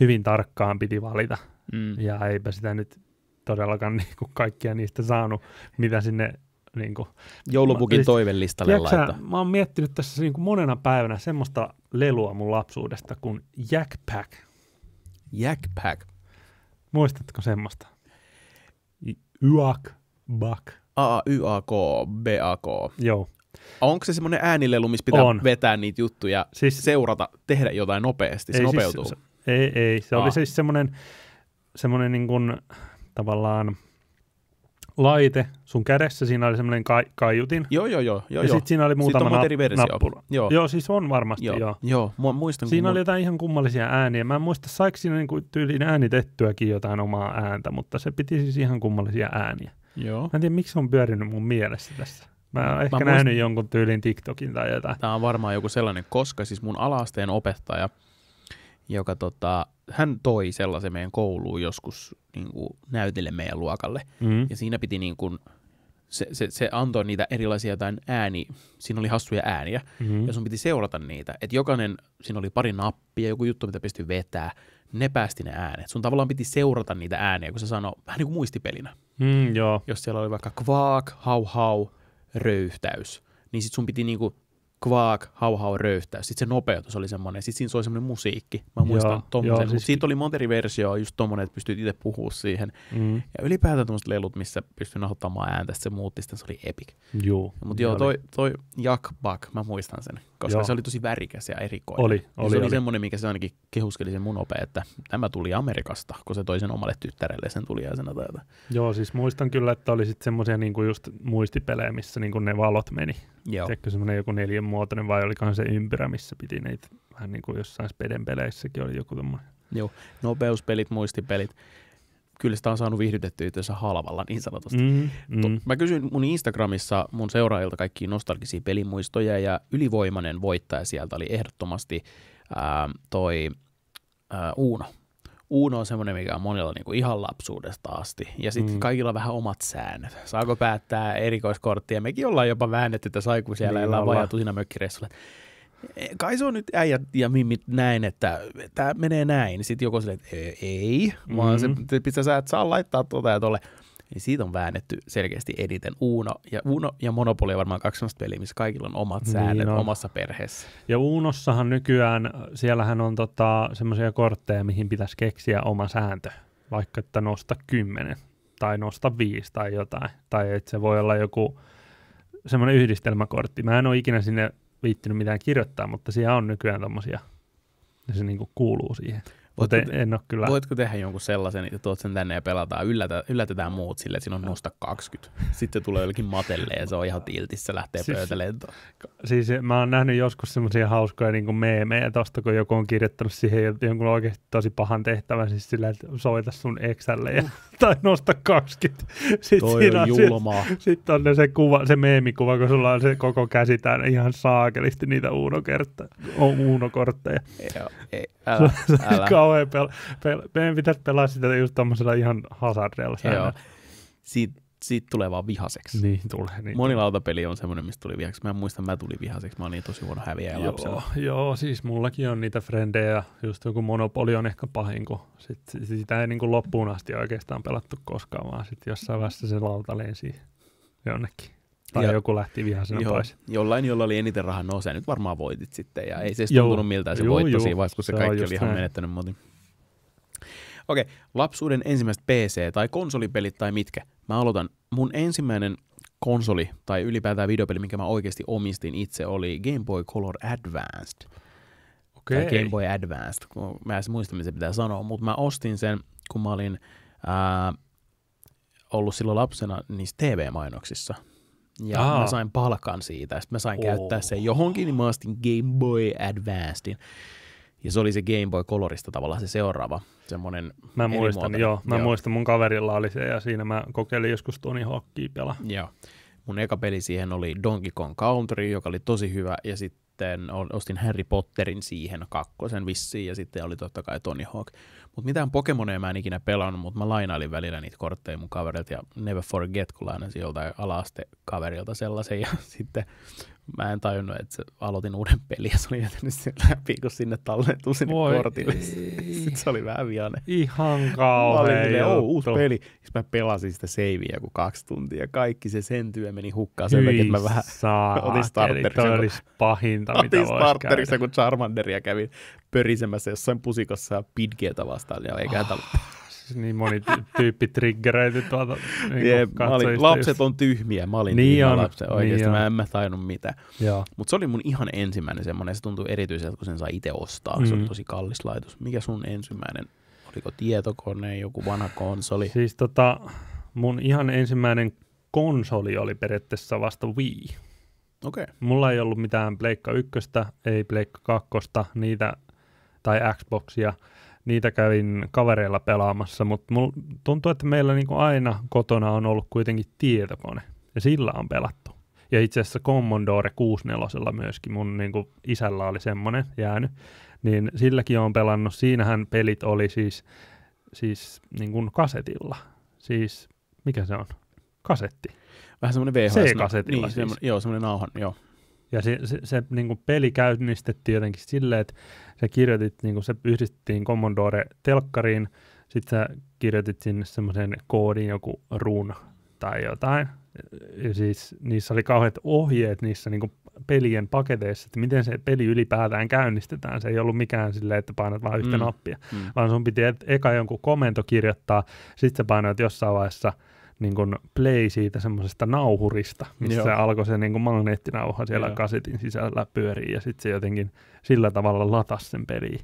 Hyvin tarkkaan piti valita mm. ja eipä sitä nyt todellakaan niinku kaikkia niistä saanut, mitä sinne niinku Joulupukin siis, toivellistalle laittaa. Mä oon miettinyt tässä siis niinku monena päivänä semmoista lelua mun lapsuudesta kuin Jackpack. Jackpack? Muistatko semmoista? Yäk, bak. A, Y, A, K, B, A, K. Joo. Onko se semmoinen äänilelu, missä pitää on. vetää niitä juttuja, siis, seurata, tehdä jotain nopeasti, se ei, siis nopeutuu? Siis, se, ei, ei. Se Aa. oli siis semmoinen, semmoinen niin kuin, tavallaan laite sun kädessä, siinä oli semmoinen kai, kaiutin. Joo, joo, joo. joo ja sitten siinä oli muutama na- nappula. Joo. joo, siis on varmasti, joo. Joo, joo mä muistan. Siinä kun oli mu- jotain ihan kummallisia ääniä. Mä en muista, saiko siinä niinku tyyliin äänitettyäkin jotain omaa ääntä, mutta se piti siis ihan kummallisia ääniä. Joo. Mä en tiedä, miksi on pyörinyt mun mielessä tässä. Mä oon ehkä mä nähnyt muist... jonkun tyylin TikTokin tai jotain. Tämä on varmaan joku sellainen, koska siis mun alaasteen opettaja, joka tota, hän toi sellaisen meidän kouluun joskus niin kuin, näytille meidän luokalle. Mm-hmm. Ja siinä piti niin kuin, se, se, se antoi niitä erilaisia jotain ääni, siinä oli hassuja ääniä, mm-hmm. ja sun piti seurata niitä. Että jokainen, siinä oli pari nappia, joku juttu, mitä pystyi vetää, ne päästi ne äänet. Sun tavallaan piti seurata niitä ääniä, kun se sanoi vähän niin kuin muistipelinä. Mm, joo. Jos siellä oli vaikka kvaak, hau hau, röyhtäys, niin sit sun piti niinku hau hauhau röyhtäys. Sitten se nopeutus oli semmoinen. Sitten siinä soi semmoinen musiikki. Mä muistan tuommoisen. siis... siitä oli monta eri versioa, just tuommoinen, että pystyt itse puhua siihen. Mm. Ja ylipäätään tuommoiset lelut, missä pystyn nahoittamaan ääntä, se muutti, sitten se oli epic. Joo. Mutta joo, toi, toi Jack Buck, mä muistan sen, koska joo. se oli tosi värikäs ja erikoinen. Oli, oli, se oli, oli. semmoinen, mikä se ainakin kehuskeli sen mun opeen, että tämä tuli Amerikasta, kun se toi sen omalle tyttärelle sen tuli jäsenä täältä. Joo, siis muistan kyllä, että oli sitten semmoisia niinku just muistipelejä, missä niinku ne valot meni. Joo. Tiedätkö, semmoinen joku neljä muotoinen vai olikohan se ympyrä, missä piti niitä vähän niin kuin jossain speden peleissäkin oli joku tuommoinen. Joo, nopeuspelit, muistipelit. Kyllä sitä on saanut viihdytettyä työssä halvalla niin sanotusti. Mm, mm. Mä kysyn mun Instagramissa mun seuraajilta kaikki nostalgisia pelimuistoja ja ylivoimainen voittaja sieltä oli ehdottomasti ää, toi ää, Uuno Uno on semmoinen, mikä on monilla niin kuin ihan lapsuudesta asti. Ja sitten mm. kaikilla on vähän omat säännöt. Saako päättää erikoiskorttia? Mekin ollaan jopa väännetty tässä aikuisia niin, ollaan vajaa tusina mökkireissulla. Eh, kai se on nyt äijä ja mimmit näin, että tämä menee näin. Sitten joko silleen, että ei, mm-hmm. vaan se, mm. sä et saa laittaa tuota ja tuolle niin siitä on väännetty selkeästi eniten Uno. Ja Uno ja Monopoli on varmaan kaksi sellaista peliä, missä kaikilla on omat niin säännöt niin on. omassa perheessä. Ja Unossahan nykyään, siellähän on tota, semmoisia kortteja, mihin pitäisi keksiä oma sääntö. Vaikka, että nosta kymmenen tai nosta viisi tai jotain. Tai että se voi olla joku semmoinen yhdistelmäkortti. Mä en ole ikinä sinne viittinyt mitään kirjoittaa, mutta siellä on nykyään tommosia. Ja se niinku kuuluu siihen. Voitko, en, en ole kyllä. voitko tehdä jonkun sellaisen, että tuot sen tänne ja pelataan, yllätä, yllätetään muut sille, että siinä on nosta 20. Sitten tulee jollekin matelle ja se on ihan tiltissä, lähtee siis, pöytälentoon. Siis mä oon nähnyt joskus semmoisia hauskoja niin kuin meemejä tosta, kun joku on kirjoittanut siihen jonkun oikeasti tosi pahan tehtävän, siis sillä, että soita sun eksälle ja, uh. tai nosta 20. Sitten Toi siinä on julmaa. Sitten sit on se, kuva, se meemikuva, kun sulla on se koko käsi täynnä ihan saakelisti niitä Uunokortteja. Joo, ei, älä, älä kauhean pel- pel- meidän pitäisi pelaa sitä just tommosella ihan hazardilla. Joo. Siitä, siitä tulee vaan vihaseksi. Niin, tulee. Niin. Moni lautapeli on semmoinen, mistä tuli vihaseksi. Mä en muista, mä tulin vihaseksi. Mä olin tosi huono häviäjä joo, lapsella. Joo, siis mullakin on niitä frendejä. Just joku monopoli on ehkä pahin, kun sit, sitä ei niin kuin loppuun asti oikeastaan pelattu koskaan, vaan sitten jossain vaiheessa se lauta lensi jonnekin tai ja, joku lähti vihan sinne pois. Jollain, jolla oli eniten rahaa, no sä nyt varmaan voitit sitten. Ja ei se edes tuntunut miltään se juu, voitto siinä vaiheessa, kun se, se kaikki oli ihan näin. menettänyt muuten. Okei, lapsuuden ensimmäiset PC- tai konsolipelit tai mitkä? Mä aloitan. Mun ensimmäinen konsoli tai ylipäätään videopeli, minkä mä oikeasti omistin itse, oli Game Boy Color Advanced. Okei. Okay. Tai Game Boy Advanced. Mä en muista, mitä pitää sanoa, mutta mä ostin sen, kun mä olin ää, ollut silloin lapsena niissä TV-mainoksissa – ja Aha. mä sain palkan siitä. Sitten mä sain oh. käyttää sen johonkin, niin mä ostin Game Boy Advancedin. Ja se oli se Game Boy Colorista tavallaan se seuraava. Semmoinen mä muistan, joo. Mä joo. muistan, mun kaverilla oli se ja siinä mä kokeilin joskus Tony Hawkia pelaa. Joo. Mun eka peli siihen oli Donkey Kong Country, joka oli tosi hyvä. Ja sitten ostin Harry Potterin siihen kakkosen vissiin ja sitten oli totta kai Tony Hawk. Mutta mitään Pokemoneja mä en ikinä pelannut, mutta mä lainailin välillä niitä kortteja mun kaverilta ja Never Forget, kun lainasin joltain ala kaverilta sellaisen ja sitten Mä en tajunnut, että aloitin uuden pelin ja se oli jätänyt sen läpi, kun sinne tallentuu sinne Voi kortille. Sitten se oli vähän viane. Ihan kauhean Mä olin uusi peli. Sitten mä pelasin sitä seiviä kuin kaksi tuntia. Kaikki se sen työ meni hukkaan sen takia, että mä vähän saa, otin starterissa. Eli olisi pahinta, otin mitä Otin starterissa, käydä. kun Charmanderia kävin pörisemässä jossain pusikossa ja Pidgeetä vastaan. Ja eikä oh. Ah siis niin moni tyyppi triggeröity tuolta niin Jee, olin, Lapset on tyhmiä, mä olin niin on, lapsen oikeasti, niin mä en mä tainnut mitä. Mutta se oli mun ihan ensimmäinen semmoinen, se tuntui erityiseltä, kun sen sai itse ostaa, mm. se oli mm. tosi kallis laitos. Mikä sun ensimmäinen, oliko tietokone, joku vanha konsoli? Siis tota, mun ihan ensimmäinen konsoli oli periaatteessa vasta Wii. Okay. Mulla ei ollut mitään Pleikka 1, ei Pleikka 2, niitä tai Xboxia – niitä kävin kavereilla pelaamassa, mutta mulla tuntuu, että meillä niinku aina kotona on ollut kuitenkin tietokone, ja sillä on pelattu. Ja itse asiassa Commodore 64 myöskin, mun niin kuin isällä oli semmoinen jäänyt, niin silläkin on pelannut. Siinähän pelit oli siis, siis niin kuin kasetilla. Siis mikä se on? Kasetti. Vähän semmoinen VHS. C-kasetilla no- niin, siis. semmoinen, joo, semmoinen nauhan, joo. Ja se, se, se niin kuin peli käynnistettiin jotenkin silleen, että se kirjoitit, niin kuin se yhdistettiin Commodore telkkariin, sitten sä kirjoitit sinne semmoisen koodin joku run tai jotain. Ja siis niissä oli kauheat ohjeet niissä niin kuin pelien paketeissa, että miten se peli ylipäätään käynnistetään. Se ei ollut mikään silleen, että painat vain yhtä mm. nappia, mm. vaan sun piti eka jonkun komento kirjoittaa, sitten sä painoit jossain vaiheessa – niin kuin play siitä semmoisesta nauhurista, missä Joo. alkoi se niin kuin magneettinauha siellä Joo. kasetin sisällä pyöriä, ja sitten se jotenkin sillä tavalla latasi sen peliin.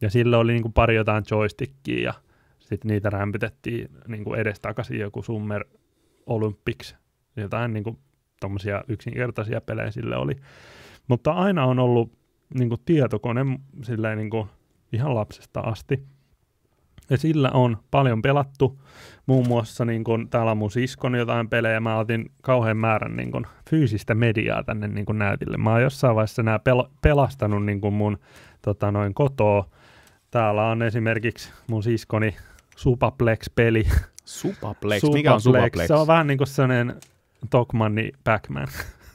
Ja sillä oli niin kuin pari jotain joystickia ja sitten niitä rämpytettiin niin kuin edestakaisin joku Summer Olympics, jotain niin kuin tommosia yksinkertaisia pelejä sille oli. Mutta aina on ollut niin kuin tietokone silleen niin kuin ihan lapsesta asti ja sillä on paljon pelattu. Muun muassa niin kun, täällä on mun siskon jotain pelejä, mä otin kauhean määrän niin kun, fyysistä mediaa tänne niin kun, näytille. Mä oon jossain vaiheessa nämä pel- pelastanut niin kun, mun tota, noin kotoa. Täällä on esimerkiksi mun siskoni Supaplex-peli. Supaplex? Supaplex. Mikä on Supaplex? Se on vähän niin kuin sellainen Tokmanni Pac-Man.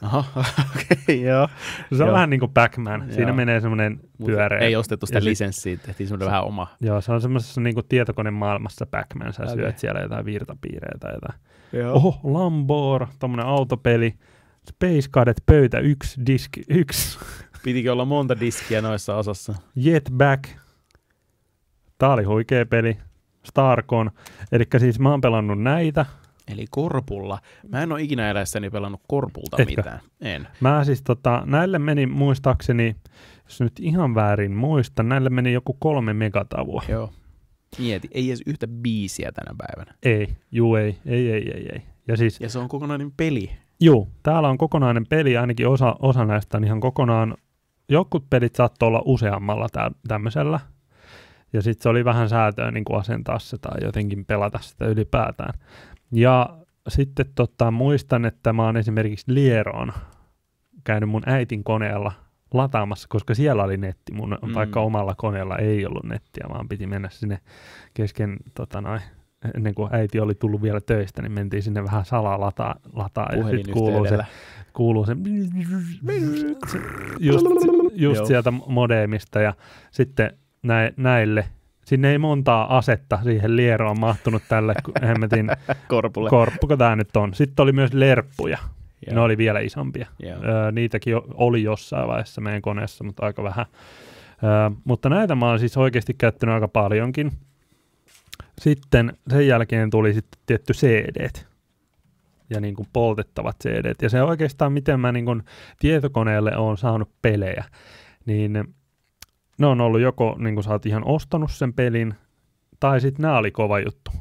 Aha, okei, okay, joo. Se on joo. vähän niin kuin Pac-Man. Siinä joo. menee semmoinen pyöreä. Ei ostettu sitä lisenssiä, tehtiin semmoinen vähän oma. Joo, se on semmoisessa niin kuin tietokonemaailmassa Pac-Man. Sä okay. syöt siellä jotain virtapiirejä tai jotain. Joo. Oho, Lambor, tommonen autopeli. Space Cadet pöytä yksi, disk yksi. Pitikin olla monta diskiä noissa osassa. Jetback. Tää oli huikea peli. Starcon. Eli siis mä oon pelannut näitä Eli korpulla. Mä en ole ikinä eläessäni pelannut korpulta Etkö? mitään. En. Mä siis tota, näille meni muistaakseni, jos nyt ihan väärin muista, näille meni joku kolme megatavua. Joo. Mieti, ei edes yhtä biisiä tänä päivänä. Ei, juu ei, ei, ei, ei, ei. Ja, siis, ja se on kokonainen peli. Juu, täällä on kokonainen peli, ainakin osa, osa näistä on ihan kokonaan. Jotkut pelit saattoi olla useammalla tä, tämmöisellä. Ja sitten se oli vähän säätöä niin kuin asentaa se tai jotenkin pelata sitä ylipäätään. Ja sitten tota, muistan, että mä oon esimerkiksi Lieroon käynyt mun äitin koneella lataamassa, koska siellä oli netti. Mun mm. vaikka omalla koneella ei ollut nettiä, vaan piti mennä sinne kesken, tota noin, ennen kuin äiti oli tullut vielä töistä, niin mentiin sinne vähän salaa lataa, lataa ja sitten kuuluu se, kuuluu se just, just sieltä modemista ja sitten näille sinne ei montaa asetta siihen lieroon mahtunut tälle hemmetin korpulle. Korppuko tämä nyt on. Sitten oli myös lerppuja. Joo. Ne oli vielä isompia. Joo. Öö, niitäkin oli jossain vaiheessa meidän koneessa, mutta aika vähän. Öö, mutta näitä mä oon siis oikeasti käyttänyt aika paljonkin. Sitten sen jälkeen tuli sitten tietty cd ja niin kuin poltettavat cd Ja se oikeastaan, miten mä niin kuin tietokoneelle on saanut pelejä, niin ne on ollut joko, niin kuin sä oot ihan ostanut sen pelin, tai sitten nämä oli kova juttu.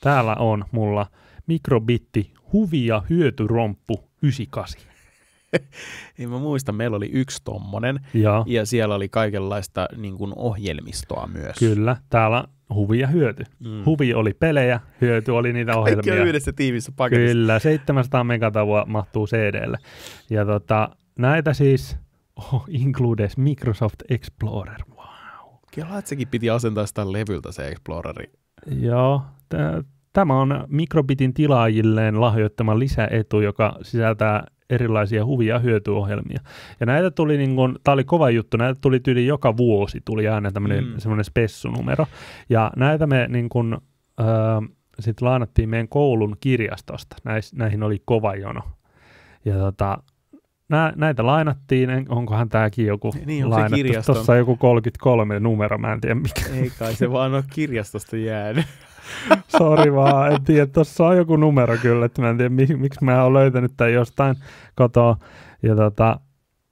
Täällä on mulla mikrobitti huvia hyötyromppu 98. En niin mä muista meillä oli yksi tommonen, ja, ja siellä oli kaikenlaista niin kuin ohjelmistoa myös. Kyllä, täällä huvi ja hyöty. Mm. Huvi oli pelejä, hyöty oli niitä ohjelmia. Kaikki yhdessä tiivissä paketissa. Kyllä, 700 megatavua mahtuu CDlle. Ja tota, näitä siis oh, includes Microsoft Explorer. Wow. Kela, että sekin piti asentaa sitä levyltä se Exploreri. Joo, tämä on Microbitin tilaajilleen lahjoittama lisäetu, joka sisältää erilaisia huvia hyötyohjelmia. Ja näitä tuli, niin kun, tämä oli kova juttu, näitä tuli tyyli joka vuosi, tuli aina tämmöinen mm. semmoinen spessunumero. Ja näitä me niin kun, öö, sitten lainattiin meidän koulun kirjastosta. Näis, näihin oli kova jono. Ja tota, nä, näitä lainattiin, en, onkohan tämäkin joku niin, onko lainattu. Kirjaston... Tuossa on joku 33 numero, mä en tiedä mikä. Ei kai se vaan ole kirjastosta jäänyt. Sori vaan, en tiedä, tuossa on joku numero kyllä, että mä en tiedä mik, miksi mä oon löytänyt tämän jostain kotoa. Ja tota,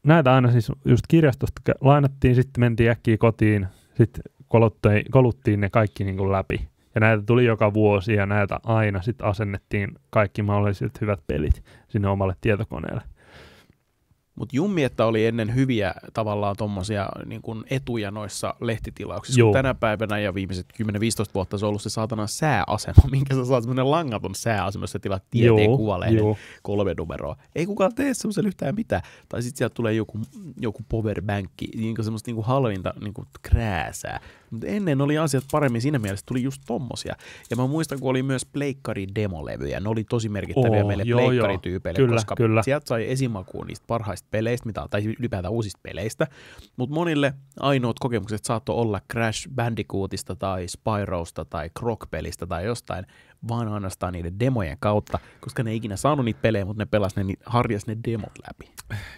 näitä aina siis just kirjastosta lainattiin, sitten mentiin äkkiä kotiin, sitten koluttiin, koluttiin ne kaikki niin kuin läpi. Ja näitä tuli joka vuosi ja näitä aina sitten asennettiin kaikki mahdolliset hyvät pelit sinne omalle tietokoneelle. Mutta Jummietta oli ennen hyviä tavallaan tuommoisia niin kun etuja noissa lehtitilauksissa. Joo. Kun tänä päivänä ja viimeiset 10-15 vuotta se on ollut se saatana sääasema, minkä sä saat semmoinen langaton sääasema, sä tilat tieteen kuolleen kolme numeroa. Ei kukaan tee semmoisen yhtään mitään. Tai sitten sieltä tulee joku, joku powerbankki, niin semmoista niin halvinta niin krääsää. Mutta ennen oli asiat paremmin siinä mielessä, tuli just tommosia. Ja mä muistan, kun oli myös pleikkari-demolevyjä. Ne oli tosi merkittäviä Oo, oh, meille pleikkarityypeille, Kyllä, koska kyllä. sieltä sai esimakuun niistä parhaista peleistä, mitä, tai ylipäätään uusista peleistä. Mutta monille ainoat kokemukset saattoi olla Crash Bandicootista tai Spyrosta tai Croc-pelistä tai jostain, vaan ainoastaan niiden demojen kautta, koska ne ei ikinä saanut niitä pelejä, mutta ne pelas ne, niin harjas ne demot läpi.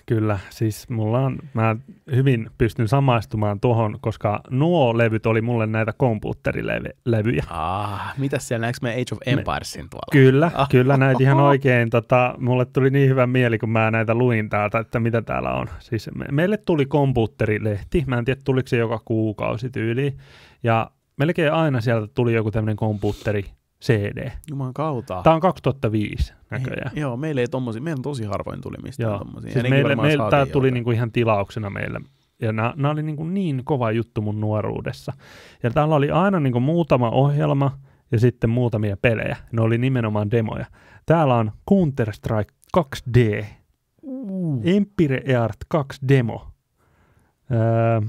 Kyllä, siis mulla on, mä hyvin pystyn samaistumaan tuohon, koska nuo levyt oli mulle näitä komputerilevyjä. Ah, mitä siellä, näinkö me Age of Empiresin tuolla? Kyllä, ah. kyllä näitä ihan oikein. Tota, mulle tuli niin hyvä mieli, kun mä näitä luin täältä, että mitä täällä on. Siis me, meille tuli komputerilehti, mä en tiedä tuliko se joka kuukausi tyyliin, ja melkein aina sieltä tuli joku tämmöinen komputteri. CD. Juman kautta. Tämä on 2005 näköjään. Ei, joo, meillä ei tommosia, meillä tosi harvoin tuli mistään joo. tommosia. Siis meille, meille tämä tuli niinku ihan tilauksena meille. Ja nämä oli niinku niin kova juttu mun nuoruudessa. Ja täällä oli aina niinku muutama ohjelma ja sitten muutamia pelejä. Ne oli nimenomaan demoja. Täällä on Counter-Strike 2D. Uh. Empire Earth 2 demo. Öö,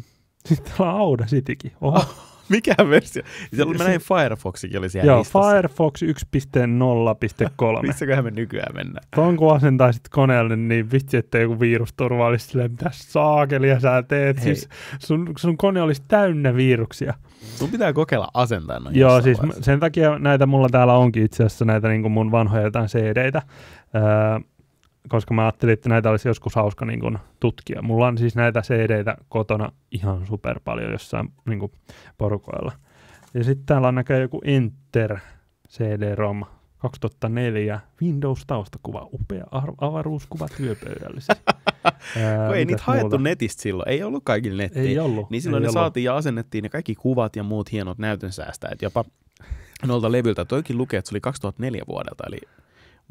sitten täällä on Auda Citykin. Oho. Ah. Mikä versio? Se oli, mä näin Firefoxikin oli siellä Joo, Firefox 1.0.3. Missäköhän me nykyään mennään? Tuon kun asentaisit koneelle, niin vitsi, että joku virusturva olisi silleen, mitä saakelia sä teet. Hei. Siis sun, sun kone olisi täynnä viruksia. Sun pitää kokeilla asentaa noin Joo, siis vaiheessa. sen takia näitä mulla täällä onkin itse asiassa näitä niin mun vanhoja jotain CD-tä. Öö, koska mä ajattelin, että näitä olisi joskus hauska niin kun, tutkia. Mulla on siis näitä cd kotona ihan super paljon jossain niin kun, porukoilla. Ja sitten täällä on näköjään joku Enter CD-ROM 2004 Windows-taustakuva, upea ar- avaruuskuva työpöydällisesti. Ää, ei niitä haettu muuta? netistä silloin, ei ollut kaikille nettiä. Ei ollut. Niin silloin ei ne ollut. saatiin ja asennettiin ne kaikki kuvat ja muut hienot näytönsäästäjät jopa noilta levyltä. Toikin lukee, että se oli 2004 vuodelta, eli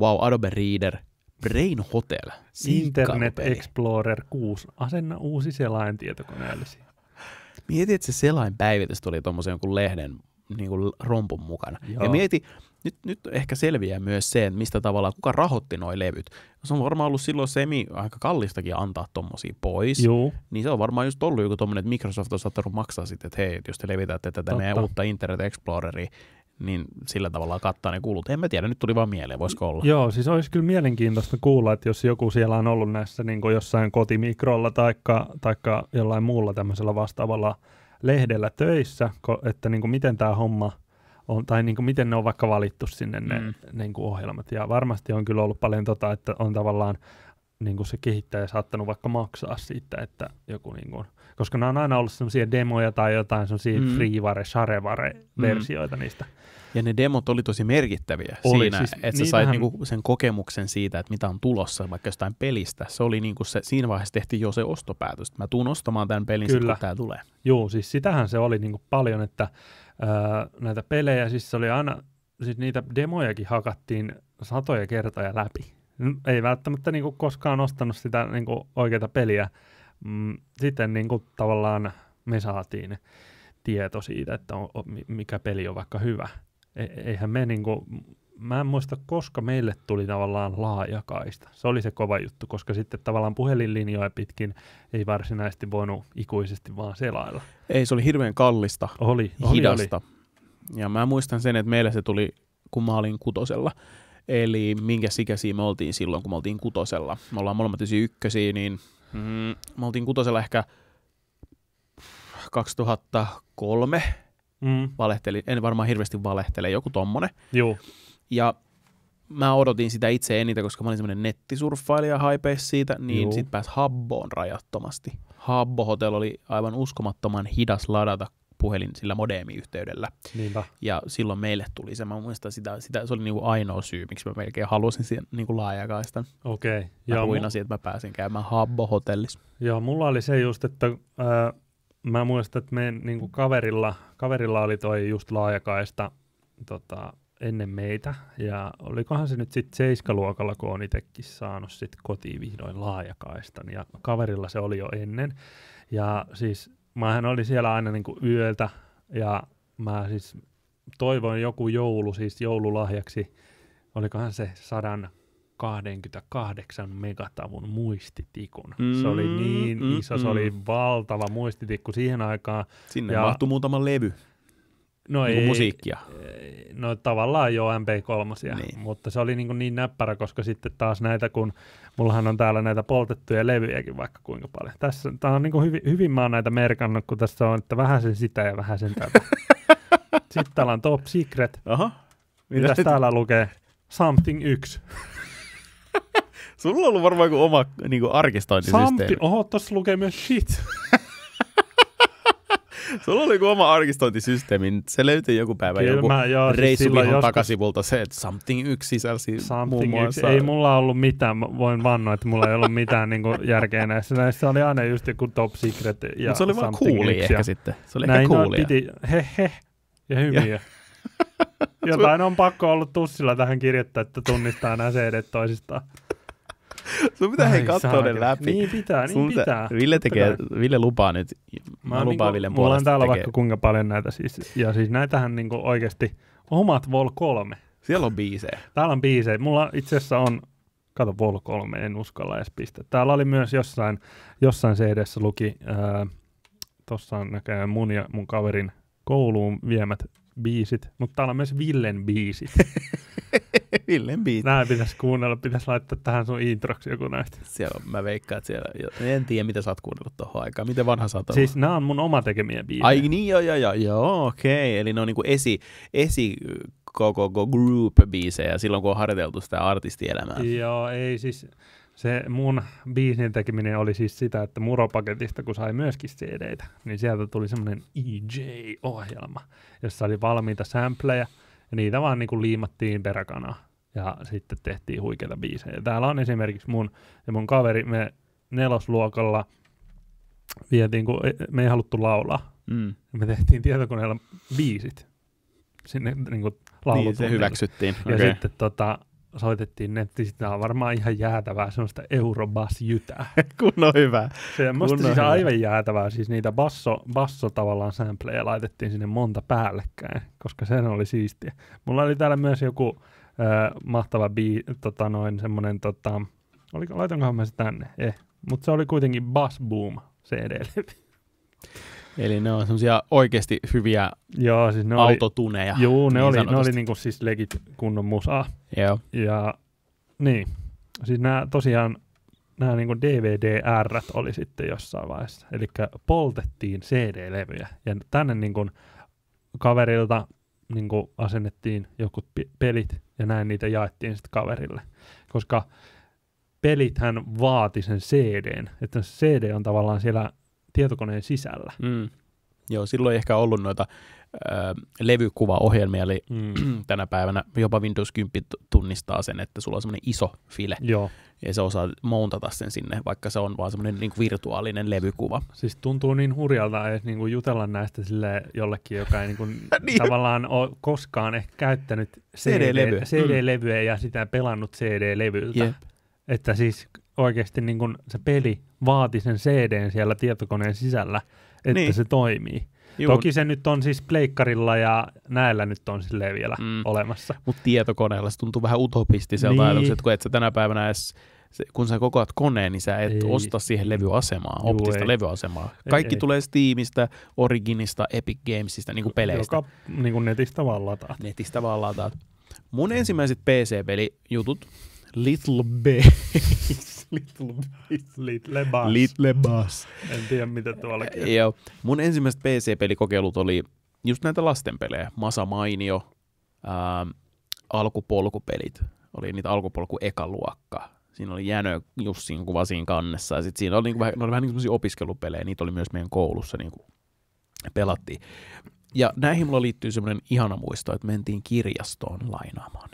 wow, Adobe Reader, Brain Hotel. Internet Explorer 6. Asenna uusi selain tietokoneellesi. Mieti, että se selain päivitys tuli tuommoisen jonkun lehden niin kuin rompun mukana. Joo. Ja mieti, nyt, nyt ehkä selviää myös se, että mistä tavalla kuka rahoitti noi levyt. Se on varmaan ollut silloin semi aika kallistakin antaa tuommoisia pois. Joo. Niin se on varmaan just ollut joku tuommoinen, että Microsoft on saattanut maksaa sitten, että hei, jos te levitätte tätä Totta. meidän uutta Internet Exploreria, niin sillä tavalla kattaa ne kulut. En mä tiedä, nyt tuli vaan mieleen, voisiko olla. Joo, siis olisi kyllä mielenkiintoista kuulla, että jos joku siellä on ollut näissä niin kuin jossain kotimikrolla tai taikka jollain muulla tämmöisellä vastaavalla lehdellä töissä, että niin kuin miten tämä homma on, tai niin kuin miten ne on vaikka valittu sinne ne mm. niin kuin ohjelmat. Ja varmasti on kyllä ollut paljon tota, että on tavallaan niin kuin se kehittäjä saattanut vaikka maksaa siitä, että joku niin kuin, koska nämä on aina ollut semmoisia demoja tai jotain semmoisia mm. freeware, shareware mm. versioita niistä. Ja ne demot oli tosi merkittäviä oli, siinä, siis, että sä sait niinku sen kokemuksen siitä, että mitä on tulossa vaikka jostain pelistä. Se oli niinku se, siinä vaiheessa tehtiin jo se ostopäätös, että mä tuun ostamaan tämän pelin, Kyllä. Sit, kun tämä tulee. Joo, siis sitähän se oli niinku paljon, että ö, näitä pelejä, siis se oli aina, siis niitä demojakin hakattiin satoja kertoja läpi ei välttämättä niin kuin koskaan ostanut sitä niin kuin oikeaa peliä. Mm, sitten niin kuin tavallaan me saatiin tieto siitä, että on, mikä peli on vaikka hyvä. E, eihän me niin kuin, mä en muista, koska meille tuli tavallaan laajakaista. Se oli se kova juttu, koska sitten tavallaan puhelinlinjoja pitkin ei varsinaisesti voinut ikuisesti vaan selailla. Ei, se oli hirveän kallista, oli, oli hidasta. Oli. Ja mä muistan sen, että meille se tuli, kun mä olin kutosella. Eli minkä ikäisiä me oltiin silloin, kun me oltiin kutosella. Me ollaan molemmat ykkösiä, niin mm, me oltiin kutosella ehkä 2003. Mm. Valehtelin, en varmaan hirveästi valehtele, joku tommonen. Joo. Ja mä odotin sitä itse eniten, koska mä olin semmoinen nettisurffailija haipeis siitä, niin sitten sit pääs Habboon rajattomasti. Habbo Hotel oli aivan uskomattoman hidas ladata puhelin sillä modeemiyhteydellä. Niinpä. Ja silloin meille tuli se, mä muistan sitä, sitä se oli niinku ainoa syy, miksi mä melkein halusin siihen niinku laajakaistan. Okei. Okay. Mä huinasin, mu- että mä pääsin käymään Habbo-hotellissa. Joo, mulla oli se just, että ää, mä muistan, että meidän niinku kaverilla, kaverilla oli toi just laajakaista tota, ennen meitä, ja olikohan se nyt sitten seiskaluokalla, kun on itsekin saanut sit kotiin vihdoin laajakaistan, ja kaverilla se oli jo ennen, ja siis Mähän oli siellä aina niin kuin yöltä ja mä siis toivoin joku joulu, siis joululahjaksi, olikohan se 128 megatavun muistitikun. Mm, se oli mm, niin mm, iso, mm. se oli mm. valtava muistitikku siihen aikaan. Sinne ja mahtui muutama levy. No niin ei, musiikkia. No tavallaan jo MP3, niin. mutta se oli niin, niin näppärä, koska sitten taas näitä, kun mullahan on täällä näitä poltettuja levyjäkin vaikka kuinka paljon. Tässä, tää on niin kuin hyvin, hyvin mä oon näitä merkannut, kun tässä on, että vähän sen sitä ja vähän sen tätä. sitten täällä on Top Secret. Aha. Mitäs Mitä täällä lukee? Something 1. Sulla on ollut varmaan joku oma niin kuin arkistointisysteemi. Something, oho, tossa lukee myös shit. Sulla oli kuin oma arkistointisysteemi, se löytyi joku päivä Kyllä joku mä, joo, siis reissuvihon joskus... takasivulta se, että something yksi sisälsi something muun muassa. Yksi. Ei mulla ollut mitään, voin vannoa, että mulla ei ollut mitään niin järkeä näissä. Näissä oli aina just joku top secret ja Mut se oli vaan cooli ehkä ja... sitten. Se oli Näin ehkä Piti, he, he ja hymiä. Ja. Jotain on pakko ollut tussilla tähän kirjoittaa, että tunnistaa nämä CD toisistaan. Sun pitää hei katsoa ne läpi. Niin pitää, niin Sun pitää. Ville, tekee, pitää. Ville lupaa nyt. Mä, mä lupaan niinku, Ville puolesta. Mulla on täällä tekee. vaikka kuinka paljon näitä siis. Ja siis näitähän niinku oikeasti omat Vol 3. Siellä on biisejä. Täällä on biisejä. Mulla itse asiassa on, kato Vol 3, en uskalla edes pistää. Täällä oli myös jossain, jossain CD-ssä luki, äh, tossa on näköjään mun ja mun kaverin kouluun viemät biisit, mutta täällä on myös Villen biisit. Villen biisit. Nämä pitäisi kuunnella, pitäisi laittaa tähän sun introksi joku näistä. Siellä on, mä veikkaan, että siellä, en tiedä mitä sä oot kuunnellut tuohon aikaan, miten vanha sä oot Siis nämä on mun oma tekemiä biisejä. Ai niin, joo, joo, joo, joo okei, okay. eli ne on niinku esi, esi koko group biisejä silloin, kun on harjoiteltu sitä artistielämää. Joo, ei siis, se mun biisin tekeminen oli siis sitä, että muropaketista, kun sai myöskin cd niin sieltä tuli semmoinen EJ-ohjelma, jossa oli valmiita sampleja, ja niitä vaan niin kuin liimattiin peräkanaa, ja sitten tehtiin huikeita biisejä. Täällä on esimerkiksi mun ja mun kaveri, me nelosluokalla vietiin, kun e, me ei haluttu laulaa, mm. me tehtiin tietokoneella biisit sinne niin kuin niin, se hyväksyttiin. Ja okay. sitten tota, soitettiin nettiin, tämä on varmaan ihan jäätävää semmoista eurobas-jytää. Kun on hyvä. Semmoista Kun on siis hyvä. aivan jäätävää, siis niitä basso, basso tavallaan sampleja laitettiin sinne monta päällekkäin, koska sen oli siistiä. Mulla oli täällä myös joku äh, mahtava bii, tota noin semmonen tota, oliko, laitankohan mä se tänne? Eh. Mutta se oli kuitenkin Bass Boom CD-levy. Eli ne on semmoisia oikeasti hyviä joo, siis ne autotuneja. Oli, juu, ne niin oli, ne oli niinku siis legit kunnon musaa. Joo. Ja niin, siis nämä tosiaan nämä niinku dvd oli sitten jossain vaiheessa. Eli poltettiin CD-levyjä. Ja tänne niinku kaverilta niinku asennettiin jotkut pelit ja näin niitä jaettiin sitten kaverille. Koska pelithän vaati sen CDn. Että CD on tavallaan siellä tietokoneen sisällä. Mm. Joo, silloin ei ehkä ollut noita ö, levykuvaohjelmia, eli mm. tänä päivänä jopa Windows 10 tunnistaa sen, että sulla on semmoinen iso file, Joo. ja se osaa mountata sen sinne, vaikka se on vaan semmoinen niin virtuaalinen levykuva. Siis tuntuu niin hurjalta että niin kuin jutella näistä sille jollekin, joka ei niin kuin niin. tavallaan ole koskaan ehkä käyttänyt CD-levyä, CD-levyä mm. ja sitä pelannut CD-levyltä. Yep. Että siis oikeasti niin kun se peli vaati sen CDn siellä tietokoneen sisällä, että niin. se toimii. Juun. Toki se nyt on siis pleikkarilla ja näillä nyt on silleen vielä mm. olemassa. Mutta tietokoneella se tuntuu vähän utopistiselta niin. ajatukselta, kun et sä tänä päivänä edes se, kun sä kokoat koneen, niin sä et ei. osta siihen levyasemaa, Juu, optista ei. levyasemaa. Kaikki ei, tulee Steamista, Originista, Epic Gamesista, niin kuin peleistä. Joka niin kuin netistä vaan lataa. Netistä vaan lataa. Mun ensimmäiset PC-pelijutut, Little Bass. Little Beast. Little Bass. Little Bass. En tiedä, mitä tuolla eh, kertoo. Joo. Mun ensimmäiset PC-pelikokeilut oli just näitä lastenpelejä. Masa Mainio, ää, ähm, alkupolkupelit. Oli niitä alkupolku ekaluokka. Siinä oli Jänö Jussin kuva siinä kannessa. Ja sit siinä oli niinku vähän, oli vähän niinku opiskelupelejä. Niitä oli myös meidän koulussa niinku pelattiin. Ja näihin mulla liittyy semmoinen ihana muisto, että mentiin kirjastoon lainaamaan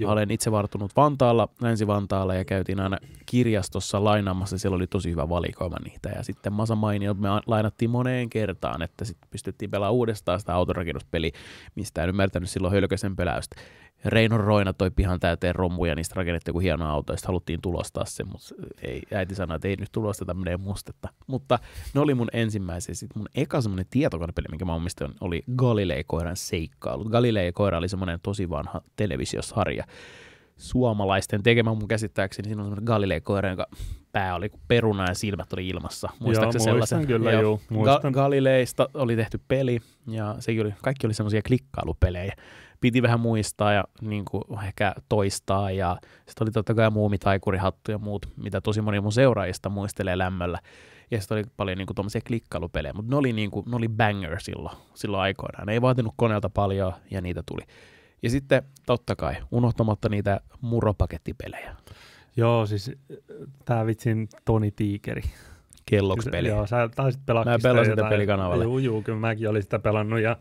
Joo. Olen itse vartunut Vantaalla, Länsi-Vantaalla ja käytiin aina kirjastossa lainaamassa. Siellä oli tosi hyvä valikoima niitä. Ja sitten Masa mainio, me lainattiin moneen kertaan, että sitten pystyttiin pelaamaan uudestaan sitä autorakennuspeliä, mistä en ymmärtänyt silloin hölkösen peläystä. Reino Roina toi pihan täyteen rommuja, niistä rakennettiin kuin hieno auto, ja haluttiin tulostaa se, mutta ei, äiti sanoi, että ei nyt tulosteta, menee mustetta. Mutta ne oli mun ensimmäisiä. Sitten mun eka semmoinen tietokonepeli, minkä mä omistin, oli Galilei-koiran seikkailu. Galilei-koira oli semmoinen tosi vanha televisiosarja, suomalaisten tekemä mun käsittääkseni. Siinä on semmoinen Galilei-koira, jonka pää oli kuin peruna ja silmät oli ilmassa. Muistaakseni sellaisen? kyllä, joo. joo. Ga- Galileista oli tehty peli ja se oli, kaikki oli semmoisia klikkailupelejä piti vähän muistaa ja niin kuin ehkä toistaa. Ja sitten oli totta kai muumitaikurihattu ja muut, mitä tosi moni mun seuraajista muistelee lämmöllä. Ja sitten oli paljon niin kuin tuommoisia klikkailupelejä, mutta ne oli, niin kuin, ne oli banger silloin, silloin aikoinaan. Ne ei vaatinut koneelta paljon ja niitä tuli. Ja sitten totta kai, unohtamatta niitä muropakettipelejä. Joo, siis äh, tämä vitsin Toni Tiikeri. Kelloks peli. Joo, sä taisit pelaa Mä pelasin sitä, pelikanavalle pelikanavalla. joo, juu, kyllä mäkin olin sitä pelannut ja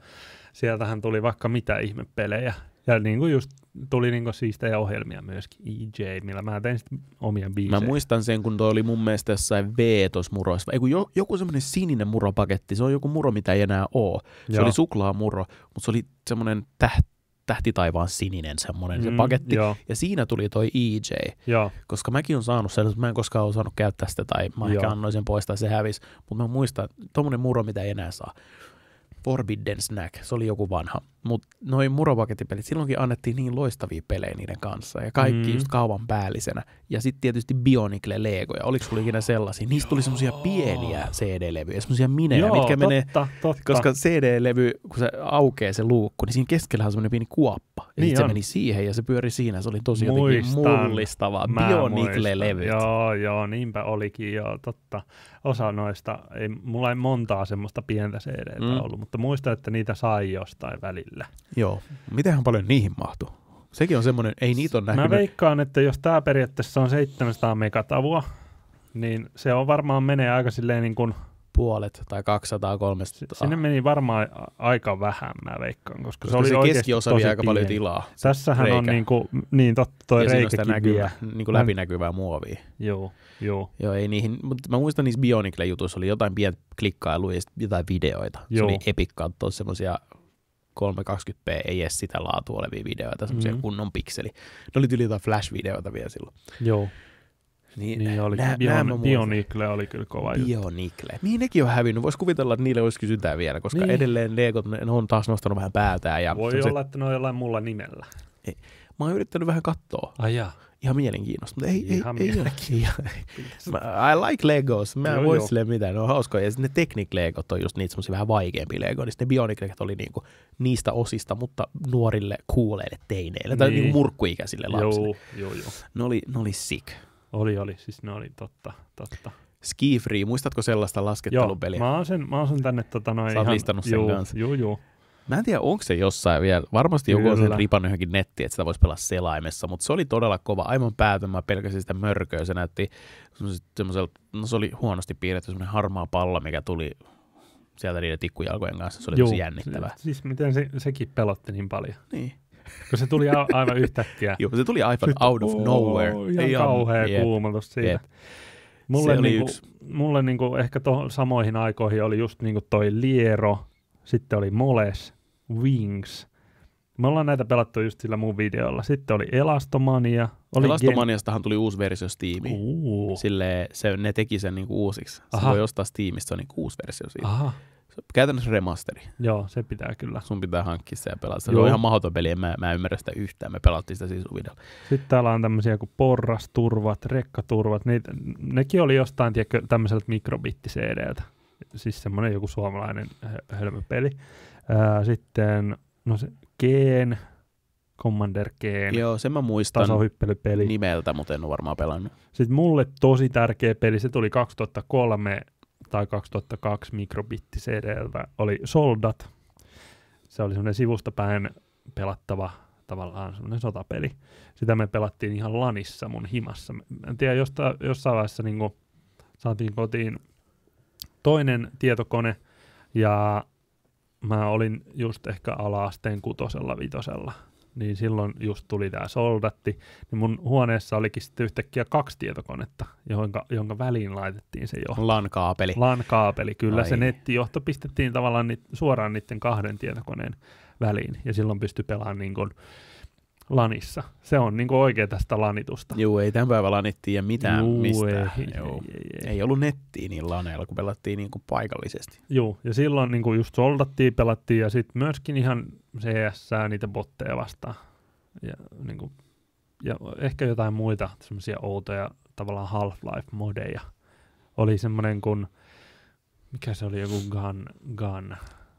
sieltähän tuli vaikka mitä ihme pelejä Ja niin kuin just tuli niin kuin siistejä ohjelmia myöskin, EJ, millä mä tein sitten omia biisejä. Mä muistan sen, kun toi oli mun mielestä jossain tuossa muroissa, ei kun jo, joku semmoinen sininen muropaketti, se on joku muro, mitä ei enää oo. Se Joo. oli suklaamuro, mutta se oli semmoinen tähti tähti taivaan sininen semmoinen mm, se paketti. Joo. Ja siinä tuli toi EJ, joo. koska mäkin on saanut sen, mutta mä en koskaan osannut käyttää sitä tai mä joo. ehkä annoin sen poistaa se hävisi. Mutta mä muistan, tuommoinen muro mitä ei enää saa. Forbidden Snack, se oli joku vanha. Mutta noin muropaketipelit, silloinkin annettiin niin loistavia pelejä niiden kanssa ja kaikki mm. just kaupan päällisenä. Ja sitten tietysti Bionicle Legoja, oliko sulla ikinä sellaisia? Niistä tuli semmoisia pieniä CD-levyjä, semmoisia minejä, Joo, mitkä totta, menee, totta. koska CD-levy, kun se aukeaa se luukku, niin siinä keskellä on semmoinen pieni kuoppa. Ja niin sit se meni siihen ja se pyöri siinä, se oli tosi Muistan. jotenkin mullistavaa. bionicle levy. Joo, joo, niinpä olikin, joo, totta. Osa noista, ei, mulla ei montaa semmoista pientä CD-tä mm. ollut, mutta muista, että niitä sai jostain välillä välillä. Joo. Mitenhän paljon niihin mahtuu? Sekin on semmoinen, ei niitä ole näkynyt. Mä veikkaan, että jos tämä periaatteessa on 700 megatavua, niin se on varmaan menee aika silleen niin kuin... Puolet tai 200, 300. Sinne meni varmaan aika vähän, mä veikkaan, koska, koska se oli se keskiosa vie aika paljon tilaa. Tässähän reikä. on niin kuin, niin totta, toi ja reikäkin näkyvä, niin kuin läpinäkyvää muovia. Joo, joo. Joo, ei niihin, mutta mä muistan niissä Bionicle-jutuissa oli jotain pientä klikkailuja ja jotain videoita. Joo. Se oli epikkaa, katsoa semmoisia 320p ei edes sitä laatu olevia videoita, semmoisia mm-hmm. kunnon pikseli. Ne oli yli jotain flash-videoita vielä silloin. Joo. Niin, niin oli, nää, bio, nää Bionicle oli kyllä kova juttu. Niin nekin on hävinnyt. Voisi kuvitella, että niille olisi kysyntää vielä, koska niin. edelleen Legot ne on taas nostanut vähän päätään. Ja Voi olla, se... että ne on jollain mulla nimellä. Ei. Mä oon yrittänyt vähän katsoa. Ai jaa ihan mielenkiinnosta. Mutta ei, ihan ei, ei I like Legos. Mä en voi silleen mitään, ne on hauskoja. Ja ne Technic-Legot on just niitä semmoisia vähän vaikeampia Legoja. Niin ne bionic Legot oli niinku niistä osista, mutta nuorille, kuuleille teineille. Niin. Tai niinku niin. murkkuikäisille lapsille. Joo, joo, joo. Ne oli, ne oli sick. Oli, oli. Siis ne oli totta, totta. Ski Free, muistatko sellaista laskettelupeliä? Joo, mä oon sen, mä oon sen tänne tota noin Sä ihan... listannut sen joo, kanssa. Joo, joo. Mä en tiedä, onko se jossain vielä. Varmasti joku on sen ripannut johonkin nettiin, että sitä voisi pelata selaimessa, mutta se oli todella kova. Aivan päätön, mä pelkäsin sitä mörköä. Se näytti no se oli huonosti piirretty semmoinen harmaa pallo, mikä tuli sieltä niiden tikkujalkojen kanssa. Se oli Juu. tosi jännittävä. Siis-, siis miten se, sekin pelotti niin paljon. Niin. Kun se tuli a- aivan yhtäkkiä. Joo, se tuli aivan Sitten, out of nowhere. Oo, ihan Ei kauhea yep, kuumatus siitä. Yep. Mulle, se niinku, yksi. mulle niinku ehkä to, samoihin aikoihin oli just niinku toi Liero, sitten oli Moles, Wings. Me ollaan näitä pelattu just sillä mun videolla. Sitten oli Elastomania. Oli Elastomaniastahan gen... tuli uusi versio Steamiin. Sille se, ne teki sen niinku uusiksi. Aha. Se voi ostaa Steamista, se on niinku uusi versio siitä. Aha. Käytännössä remasteri. Joo, se pitää kyllä. Sun pitää hankkia se ja pelata. Se Joo. on ihan mahdoton peli, en mä, mä en ymmärrä sitä yhtään. Me pelattiin sitä siis videolla. Sitten täällä on tämmöisiä kuin porrasturvat, rekkaturvat. Niitä, nekin oli jostain tiedätkö, tämmöiseltä mikrobitti-CDltä. Siis semmoinen joku suomalainen hölmöpeli. peli. Ää, sitten no se Keen, Commander Keen. Joo, sen mä muistan tasohyppelypeli. nimeltä, mutta en ole varmaan pelannut. Sitten mulle tosi tärkeä peli, se tuli 2003 tai 2002 mikrobitti CDltä, oli Soldat. Se oli semmoinen sivustapäin pelattava tavallaan semmoinen sotapeli. Sitä me pelattiin ihan lanissa mun himassa. En tiedä, josta, jossain vaiheessa niin saatiin kotiin toinen tietokone ja mä olin just ehkä alaasteen kutosella vitosella, niin silloin just tuli tämä soldatti, niin mun huoneessa olikin sitten yhtäkkiä kaksi tietokonetta, jonka, jonka väliin laitettiin se jo. LAN-kaapeli. LAN-kaapeli, kyllä Ai. No se niin. nettijohto pistettiin tavallaan ni, suoraan niiden kahden tietokoneen väliin, ja silloin pystyi pelaamaan niin kun, lanissa. Se on niin oikea tästä lanitusta. Joo, ei tämän päivän lanit tiedä mitään Juu, mistään. Ei, Joo. Ei, ei, ei. ei ollut nettiä niin laneilla, kun pelattiin kuin niinku paikallisesti. Joo, ja silloin kuin niinku just soldattiin, pelattiin ja sitten myöskin ihan cs niitä botteja vastaan. Ja, niin kuin ja ehkä jotain muita semmoisia outoja tavallaan Half-Life-modeja. Oli semmoinen kuin mikä se oli, joku Gun, Gun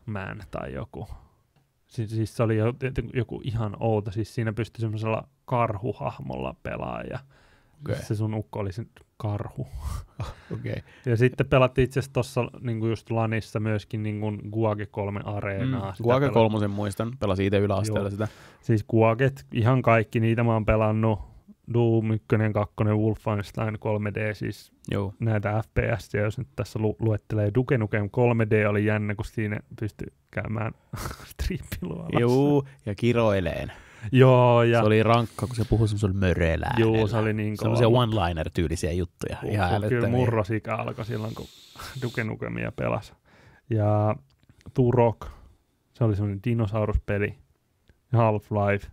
Man tai joku Siis, siis se oli joku ihan outo, siis siinä pystyi semmoisella karhuhahmolla pelaaja. okay. se sun ukko oli sen karhu. okay. Ja sitten pelattiin itse asiassa tuossa niin just Lanissa myöskin niin Guage 3 areenaa. Mm, Guage 3 pelat... muistan, pelasin itse yläasteella sitä. Siis Guaget, ihan kaikki niitä mä oon pelannut. Doom 1, 2, Wolfenstein 3D, siis Joo. näitä FPS, jos nyt tässä lu- luettelee Duke Nukem 3D oli jännä, kun siinä pystyi käymään strippiluolassa. Joo, ja kiroileen. Joo, ja... Se oli rankka, kun se puhui semmoisella möreellä Joo, se oli niin Semmoisia ollut. one-liner-tyylisiä juttuja. Uh, ihan uh, kyllä murrosika alkoi silloin, kun Duke Nukemia pelasi. Ja Turok, se oli semmoinen dinosauruspeli. Half-Life,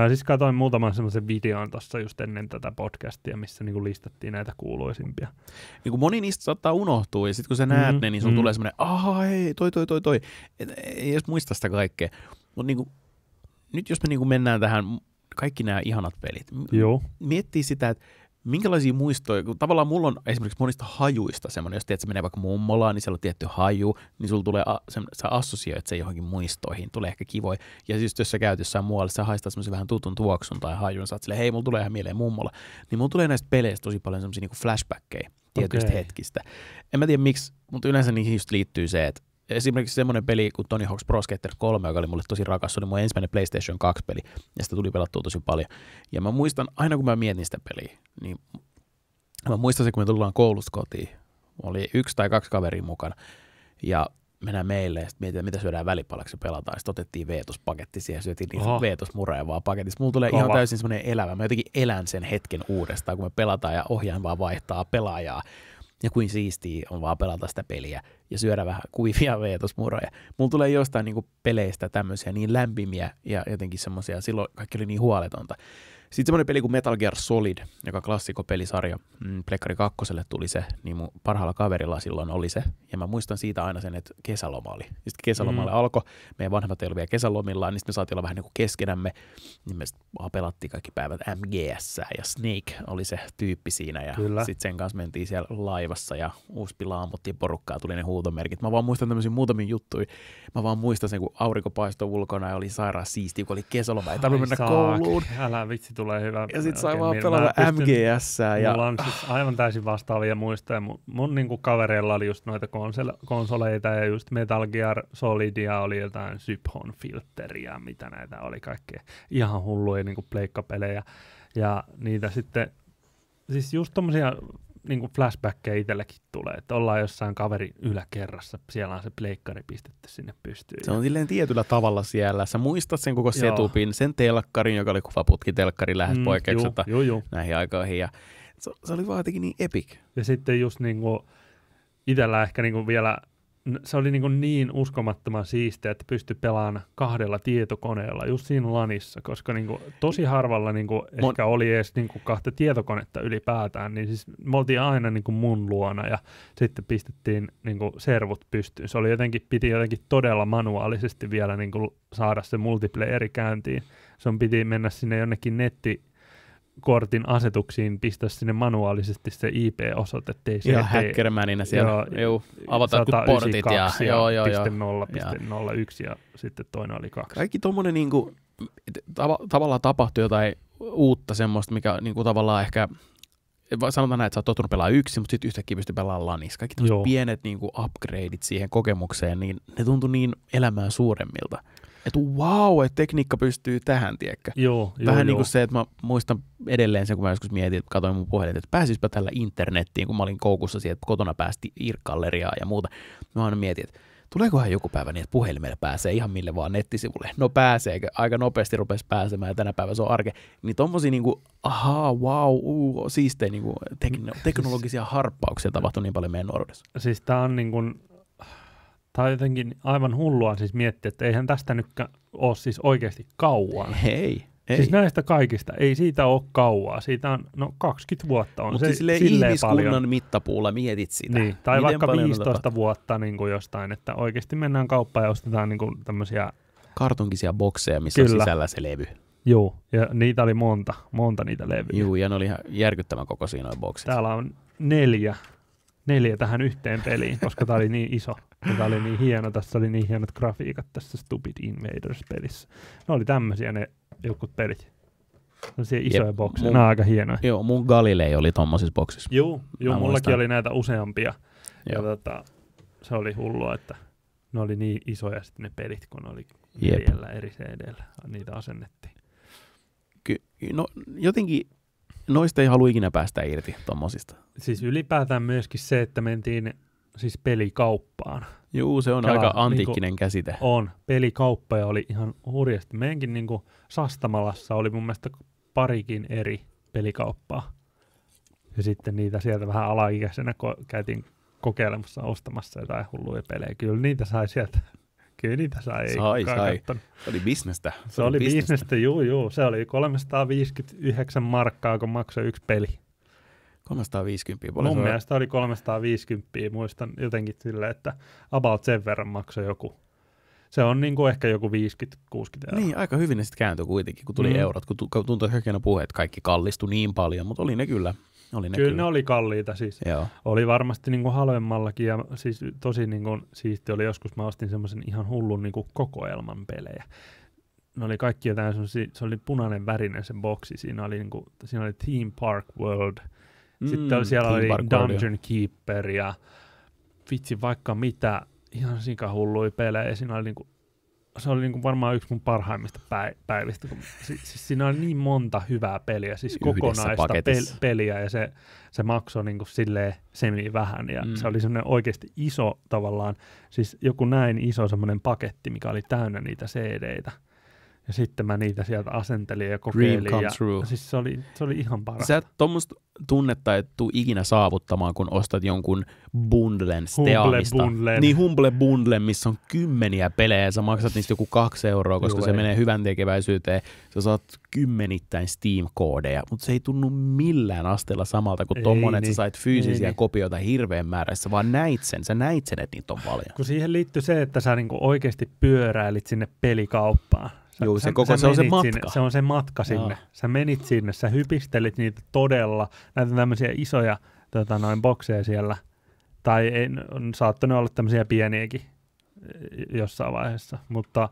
Mä siis katsoin muutaman semmoisen videon tuossa just ennen tätä podcastia, missä niinku listattiin näitä kuuluisimpia. Niin kun moni niistä saattaa unohtua, ja sitten kun sä mm-hmm, näet mm, ne, niin sun mm. Mm-hmm. tulee semmoinen, aha, hei, toi, toi, toi, toi. Et, ei edes muista sitä kaikkea. Mutta niinku, nyt jos me niinku mennään tähän, kaikki nämä ihanat pelit. M- Joo. Miettii sitä, että minkälaisia muistoja, kun tavallaan mulla on esimerkiksi monista hajuista semmoinen, jos tiedät, se menee vaikka mummolaan, niin siellä on tietty haju, niin sulla tulee, a, se, sä assosioit sen johonkin muistoihin, tulee ehkä kivoja. Ja siis jos sä käyt jossain muualla, sä haistat semmoisen vähän tutun tuoksun tai hajun, sä oot silleen, hei, mulla tulee ihan mieleen mummola. Niin mulla tulee näistä peleistä tosi paljon semmoisia niinku flashbackkejä tietyistä okay. hetkistä. En mä tiedä miksi, mutta yleensä niihin just liittyy se, että esimerkiksi semmoinen peli kuin Tony Hawk's Pro Skater 3, joka oli mulle tosi rakas, se oli mun ensimmäinen PlayStation 2-peli, ja sitä tuli pelattua tosi paljon. Ja mä muistan, aina kun mä mietin sitä peliä, niin mä muistan se, kun me tullaan koulusta kotiin, oli yksi tai kaksi kaveria mukana, ja mennään meille ja sitten mietitään, mitä syödään välipalaksi pelataan. Sitten otettiin veetuspaketti siihen, syötiin niitä vaan paketissa. Mulla tulee Kova. ihan täysin semmoinen elämä. Mä jotenkin elän sen hetken uudestaan, kun me pelataan ja ohjaan vaan vaihtaa pelaajaa ja kuin siistiä on vaan pelata sitä peliä ja syödä vähän kuivia veetosmuroja. Mulla tulee jostain niin peleistä tämmöisiä niin lämpimiä ja jotenkin semmoisia, silloin kaikki oli niin huoletonta. Sitten semmoinen peli kuin Metal Gear Solid, joka klassikko pelisarja. Mm, Plekkari kakkoselle tuli se, niin mun parhaalla kaverilla silloin oli se. Ja mä muistan siitä aina sen, että kesäloma oli. Sitten kesälomalle mm. alkoi, meidän vanhemmat ei kesälomilla, vielä kesälomillaan, niin sitten me saatiin olla vähän niin kuin keskenämme. Niin me pelattiin kaikki päivät MGS ja Snake oli se tyyppi siinä. Ja sitten sen kanssa mentiin siellä laivassa ja uusi ammuttiin porukkaa, tuli ne huutomerkit. Mä vaan muistan tämmöisiä muutamia juttuja. Mä vaan muistan sen, kun aurinko paistoi ulkona ja oli sairaan siistiä, kun oli kesäloma. Ei tarvinnut mennä saak. kouluun. Älä vitsi, tulee hyvä. Ja sit äh, sai vaan pelata MGS. Ja... Mulla on siis aivan täysin vastaavia muistoja. Mun, mun niinku kavereilla oli just noita konsole, konsoleita ja just Metal Gear Solidia oli jotain Syphon filteriä, mitä näitä oli kaikkea. Ihan hulluja niinku pleikkapelejä. Ja niitä sitten, siis just tommosia niin kuin flashbackkejä itsellekin tulee, että ollaan jossain kaverin yläkerrassa, siellä on se pleikkari pistetty sinne pystyyn. Se on silleen tietyllä tavalla siellä. Sä muistat sen koko Joo. sen telkkarin, joka oli kuvaputkitelkkari lähes mm, poikkeuksetta juu, juu, juu. näihin aikoihin. Ja se, se oli vaan jotenkin niin epic. Ja sitten just niin kuin itsellä ehkä niin kuin vielä se oli niin, niin uskomattoman siistiä, että pysty pelaamaan kahdella tietokoneella just siinä lanissa, koska niin kuin tosi harvalla niin kuin Mon... ehkä oli edes niin kuin kahta tietokonetta ylipäätään, niin siis me oltiin aina niin kuin mun luona ja sitten pistettiin niin kuin servut pystyyn. Se oli jotenkin, piti jotenkin todella manuaalisesti vielä niin kuin saada se multiplayeri käyntiin. Se on piti mennä sinne jonnekin netti kortin asetuksiin pistä sinne manuaalisesti se IP-osoite. Ei se joo, hackermanina siellä. Joo, joo avataan kuin portit ja, ja, joo, joo, joo. piste ja. ja sitten toinen oli kaksi. Kaikki tuommoinen niin kuin, tav- tavallaan tapahtui jotain uutta semmoista, mikä niin kuin tavallaan ehkä sanotaan näin, että sä oot tottunut pelaamaan yksi, mutta sitten yhtäkkiä pystyy pelaamaan lanissa. Kaikki tämmöiset pienet niin kuin upgradeit siihen kokemukseen, niin ne tuntui niin elämään suuremmilta että wow, että tekniikka pystyy tähän, tiekkä. Joo, Vähän niin joo. niin kuin se, että mä muistan edelleen sen, kun mä joskus mietin, että katsoin mun puhelin, että pääsisipä tällä internettiin, kun mä olin koukussa siihen, että kotona päästi irkkalleriaa ja muuta. Mä aina mietin, että tuleekohan joku päivä niin, että puhelimella pääsee ihan mille vaan nettisivulle. No pääseekö? aika nopeasti rupesi pääsemään ja tänä päivänä se on arke. Niin tommosia niin kuin, ahaa, wow, uu, siistejä niin kuin siis- teknologisia harppauksia tapahtui niin paljon meidän nuoruudessa. Siis tää on niin kuin Tämä on jotenkin aivan hullua siis miettiä, että eihän tästä nyt ole siis oikeasti kauan. Hei. Ei. Siis näistä kaikista, ei siitä ole kauaa. Siitä on, no 20 vuotta on Mut se siis silleen silleen ihmiskunnan paljon. mittapuulla mietit sitä. Niin, tai Miten vaikka 15 vuotta niin kuin jostain, että oikeasti mennään kauppaan ja ostetaan niin kuin tämmöisiä... Kartonkisia bokseja, missä Kyllä. on sisällä se levy. Joo, ja niitä oli monta, monta niitä levyjä. Joo, ja ne oli ihan järkyttävän kokoisia noin boksit. Täällä on neljä, neljä tähän yhteen peliin, koska tämä oli niin iso. Tämä oli niin hieno. Tässä oli niin hienot grafiikat tässä Stupid Invaders-pelissä. Ne oli tämmöisiä ne jotkut pelit. Tämmöisiä isoja Jep, bokseja. Mun, Nämä on aika hienoja. Joo, mun Galilei oli tommosissa boksissa. Joo, joo mullakin muistan. oli näitä useampia. Joo. Ja tota, se oli hullua, että ne oli niin isoja sitten ne pelit, kun ne oli neljällä eri CDllä. Niitä asennettiin. Ky- no jotenkin noista ei halua ikinä päästä irti tuommoisista. Siis ylipäätään myöskin se, että mentiin siis pelikauppaan. Juu, se on Kela, aika niinku antiikkinen niin käsite. On, pelikauppa ja oli ihan hurjasti. Meidänkin niin kuin Sastamalassa oli mun mielestä parikin eri pelikauppaa. Ja sitten niitä sieltä vähän alaikäisenä ko- käytiin kokeilemassa ostamassa jotain hulluja pelejä. Kyllä niitä sai sieltä. Kyllä niitä sai. Sai, sai. Se oli bisnestä. Se, se oli bisnestä, juu, juu. Se oli 359 markkaa, kun maksoi yksi peli. 350 paljon. Mun mielestä oli 350, muistan jotenkin sille, että about sen verran maksoi joku. Se on niin kuin ehkä joku 50-60 euroa. Niin, aika hyvin ne sitten kääntyi kuitenkin, kun tuli mm. eurot, kun tuntui hekena puhe, että kaikki kallistui niin paljon, mutta oli ne kyllä. Oli ne kyllä, kyllä ne oli kalliita siis. Joo. Oli varmasti niin kuin halvemmallakin ja siis tosi niin kuin siisti oli joskus, mä ostin semmoisen ihan hullun niin kuin kokoelman pelejä ne oli kaikki jotain se oli punainen värinen se boksi, siinä oli, kuin niinku, siinä oli Theme Park World, Mm, Sitten siellä oli Dungeon Keeper ja vitsi vaikka mitä, ihan sikahullui pelejä. Siinä oli niinku, se oli niinku varmaan yksi mun parhaimmista päivistä. Kun, siis, siinä oli niin monta hyvää peliä, siis kokonaista pel, peliä ja se, se maksoi niinku silleen semi vähän. Ja mm. se oli semmoinen oikeasti iso tavallaan, siis joku näin iso semmoinen paketti, mikä oli täynnä niitä CD-tä ja sitten mä niitä sieltä asentelin ja kokeilin. Dream come ja, true. Siis se oli, se oli ihan paras. Sä tuommoista tunnetta et tuu ikinä saavuttamaan, kun ostat jonkun bundlen steamista. Niin humble bundlen, missä on kymmeniä pelejä. Sä maksat niistä joku kaksi euroa, koska Juu, se ei. menee hyvän tekeväisyyteen. Sä saat kymmenittäin Steam-koodeja, mutta se ei tunnu millään asteella samalta kuin tuommoinen, että niin. sä sait fyysisiä ei, niin. kopioita niin. hirveän määrässä, vaan näit sen. Sä näit sen, että niitä on paljon. Kun siihen liittyy se, että sä niinku oikeasti pyöräilit sinne pelikauppaan Joo, se sä, koko sä se on se matka. Sinne, se on se matka sinne. Joo. Sä menit sinne, sä hypistelit niitä todella, näitä tämmöisiä isoja tota, noin bokseja siellä. Tai ei, on saattanut olla tämmöisiä pieniäkin jossain vaiheessa, mutta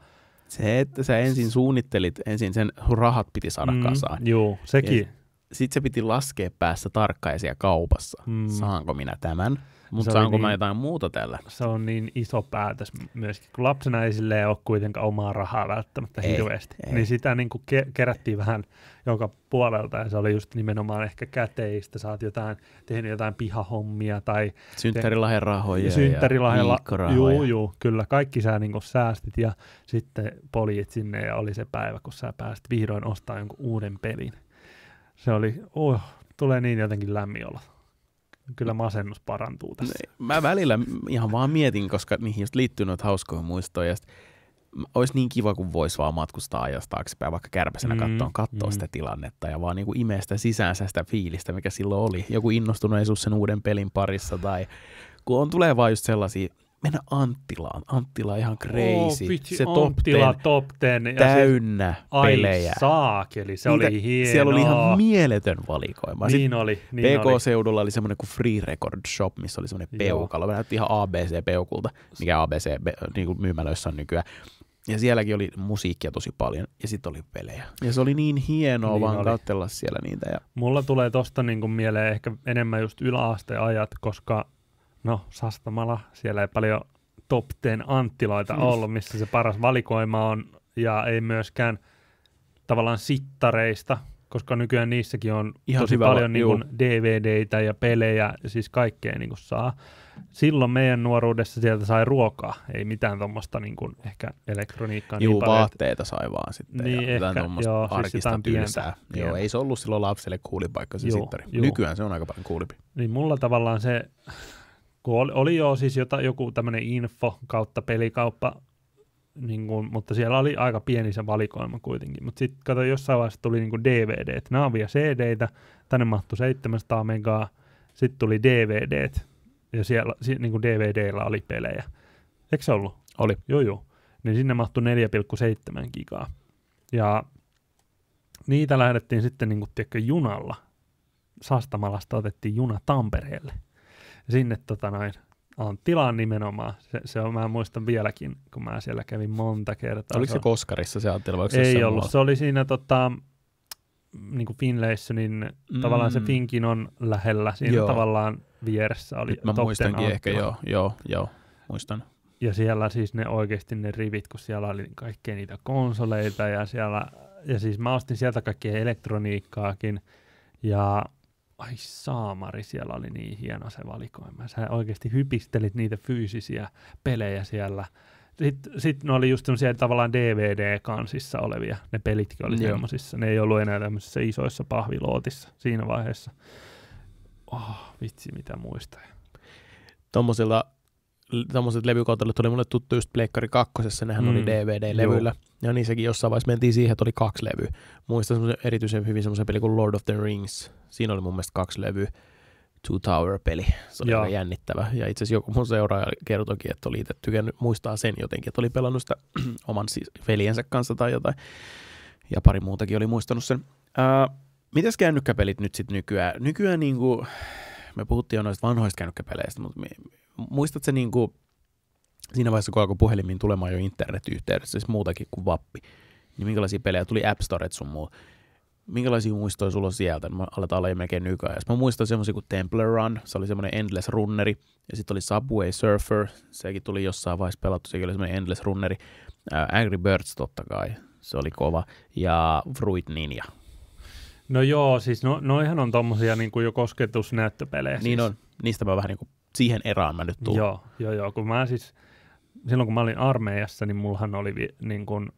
se, että sä ensin suunnittelit, ensin sen rahat piti saada mm, kasaan. Joo, sekin. Sitten se piti laskea päässä tarkkaisia kaupassa. Mm. Saanko minä tämän? Mutta saanko niin, mä jotain muuta tällä? Se on niin iso päätös myöskin, kun lapsena ei ole kuitenkaan omaa rahaa välttämättä ei, hirveästi. Ei. Niin sitä niin kuin ke- kerättiin vähän joka puolelta ja se oli just nimenomaan ehkä käteistä. Sä oot jotain, tehnyt jotain pihahommia tai... Synttärilahen rahoja ja synttärilahjalla, juu, juu, kyllä. Kaikki sä niin kuin säästit ja sitten poljit sinne ja oli se päivä, kun sä pääsit vihdoin ostamaan jonkun uuden pelin. Se oli, oh, tulee niin jotenkin lämmin olla kyllä masennus parantuu tässä. Niin. Mä välillä ihan vaan mietin, koska niihin just liittyy noita hauskoja muistoja. Olisi niin kiva, kun voisi vaan matkustaa ajasta taaksepäin, vaikka kärpäsenä mm, kattoon, katsoa mm. sitä tilannetta ja vaan niin kuin imee sitä sisäänsä sitä fiilistä, mikä silloin oli. Joku innostuneisuus sen uuden pelin parissa tai kun on, tulee vaan just sellaisia mennä Anttilaan. Anttila on ihan crazy. Oh, piti, se Anttila top Top 10 täynnä ja siis, pelejä. Ai saakeli, se Niitä, oli hienoa. Siellä oli ihan mieletön valikoima. Niin Sitten oli. Niin PK-seudulla oli semmoinen kuin Free Record Shop, missä oli semmoinen peukalo. Me näytti ihan ABC-peukulta, mikä ABC niin kuin myymälöissä on nykyään. Ja sielläkin oli musiikkia tosi paljon ja sitten oli pelejä. Ja se oli niin hienoa niin vaan oli. katsella siellä niitä. Ja... Mulla tulee tosta niinku mieleen ehkä enemmän just yläasteajat, koska no Sastamala, siellä ei paljon top 10 Anttilaita mm. ollut, missä se paras valikoima on, ja ei myöskään tavallaan sittareista, koska nykyään niissäkin on Ihan tosi hyvä, paljon niin kuin DVDitä ja pelejä, siis kaikkea niin kuin saa. Silloin meidän nuoruudessa sieltä sai ruokaa, ei mitään tuommoista niin kuin ehkä elektroniikkaa. Niin juu, niin paljon, vaatteita sai vaan sitten niin ja ehkä, joo, siis arkista siis tylsää. Pientä, pientä. Joo, ei se ollut silloin lapselle kuulipaikka se joo, sittari. Joo. Nykyään se on aika paljon kuulipi. Niin mulla tavallaan se kun oli, oli jo siis jota, joku tämmöinen info kautta pelikauppa, niin kuin, mutta siellä oli aika pieni se valikoima kuitenkin. Mutta sitten kato, jossain vaiheessa tuli niin DVD, nämä on vielä cd tänne mahtui 700 megaa, sitten tuli DVD, ja siellä niin DVD: DVDllä oli pelejä. Eikö se ollut? Oli. Joo, joo. Niin sinne mahtui 4,7 gigaa. Ja niitä lähdettiin sitten niin kuin, tiedätkö, junalla. Sastamalasta otettiin juna Tampereelle sinne tota noin, on tilaan nimenomaan. Se, se on, mä muistan vieläkin, kun mä siellä kävin monta kertaa. Oliko se, Koskarissa se Anttila? Ei se ollut, se oli siinä tota, niinku niin kuin niin mm. tavallaan se mm. Finkin on lähellä, siinä joo. tavallaan vieressä oli Nyt mä muistankin Anttila. ehkä, joo, joo, joo, muistan. Ja siellä siis ne oikeasti ne rivit, kun siellä oli kaikkea niitä konsoleita ja siellä, ja siis mä ostin sieltä kaikkea elektroniikkaakin ja ai saamari, siellä oli niin hieno se valikoima. Sä oikeasti hypistelit niitä fyysisiä pelejä siellä. Sitten sit ne oli just semmoisia tavallaan DVD-kansissa olevia, ne pelitkin oli Joo. semmoisissa. Ne ei ollut enää tämmöisissä isoissa pahviluotissa siinä vaiheessa. Oh, vitsi, mitä muista? Tuommoisilla levykautelut oli tuli mulle tuttu just Pleikkari 2, nehän mm. oli DVD-levyillä. Ja niin sekin jossain vaiheessa mentiin siihen, että oli kaksi levyä. Muistan erityisen hyvin semmoisen peli kuin Lord of the Rings. Siinä oli mun mielestä kaksi levyä. Two Tower-peli. Se oli aika jännittävä. Ja itse asiassa joku mun seuraaja kertoikin, että oli itse tykännyt muistaa sen jotenkin, että oli pelannut sitä oman veljensä kanssa tai jotain. Ja pari muutakin oli muistanut sen. Äh, mitäs kännykkäpelit nyt sitten nykyään? Nykyään niin kuin, me puhuttiin jo noista vanhoista kännykkäpeleistä, mutta muistatko niin kuin, siinä vaiheessa, kun alkoi puhelimiin tulemaan jo internetyhteydessä, siis muutakin kuin vappi, niin minkälaisia pelejä tuli App Storet sun muu. Minkälaisia muistoja sulla on sieltä? Mä aletaan olla jo melkein nykyään. Mä muistan semmoisia kuin Temple Run, se oli semmoinen Endless Runneri, ja sitten oli Subway Surfer, sekin tuli jossain vaiheessa pelattu, sekin oli semmoinen Endless Runneri. Angry Birds totta kai, se oli kova, ja Fruit Ninja. No joo, siis no, noihän on tommosia niin kuin jo kosketusnäyttöpelejä. Niin siis. on, niistä mä vähän niin kuin, siihen erään mä nyt tuun. Joo, joo, joo, kun mä siis, silloin kun mä olin armeijassa, niin mullahan oli vi, niin kuin...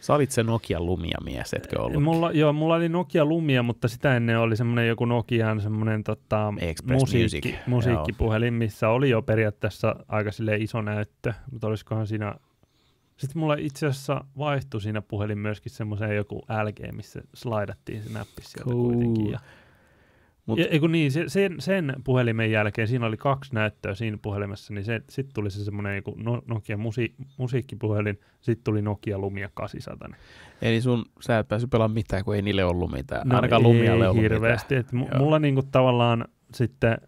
Sä olit se Nokia Lumia mies, etkö ollut? Mulla, joo, mulla oli Nokia Lumia, mutta sitä ennen oli semmoinen joku Nokian semmoinen tota, musiikki, musiikkipuhelin, joo. missä oli jo periaatteessa aika sille iso näyttö, mutta olisikohan siinä sitten mulla itse asiassa vaihtui siinä puhelin myöskin semmoiseen joku LG, missä slaidattiin se näppi sieltä cool. kuitenkin. Ja Mut... E, eiku niin, se, sen, sen puhelimen jälkeen, siinä oli kaksi näyttöä siinä puhelimessa, niin sitten tuli se semmoinen no, Nokia musi, musiikkipuhelin, sitten tuli Nokia Lumia 800. Eli sun, sä et päässyt pelaamaan mitään, kun ei niille ollut mitään, no, ainakaan Lumialle ollut hirveästi. mitään. Et m- mulla niinku tavallaan sitten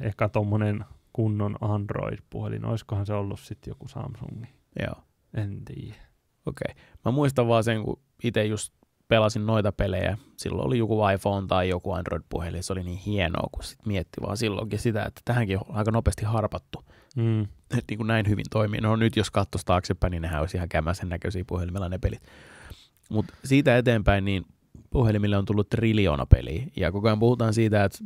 ehkä tuommoinen kunnon Android-puhelin, olisikohan se ollut sitten joku Samsungi. Joo. En tiedä. Okei. Okay. Mä muistan vaan sen, kun itse just pelasin noita pelejä, silloin oli joku iPhone tai joku Android-puhelin, se oli niin hienoa, kun sit mietti vaan silloinkin sitä, että tähänkin on aika nopeasti harpattu. Mm. Että niin kuin näin hyvin toimii. No nyt jos katsoisi taaksepäin, niin nehän olisi ihan kämäsen näköisiä puhelimella ne pelit. Mutta siitä eteenpäin, niin puhelimille on tullut triljoona peliä, ja koko ajan puhutaan siitä, että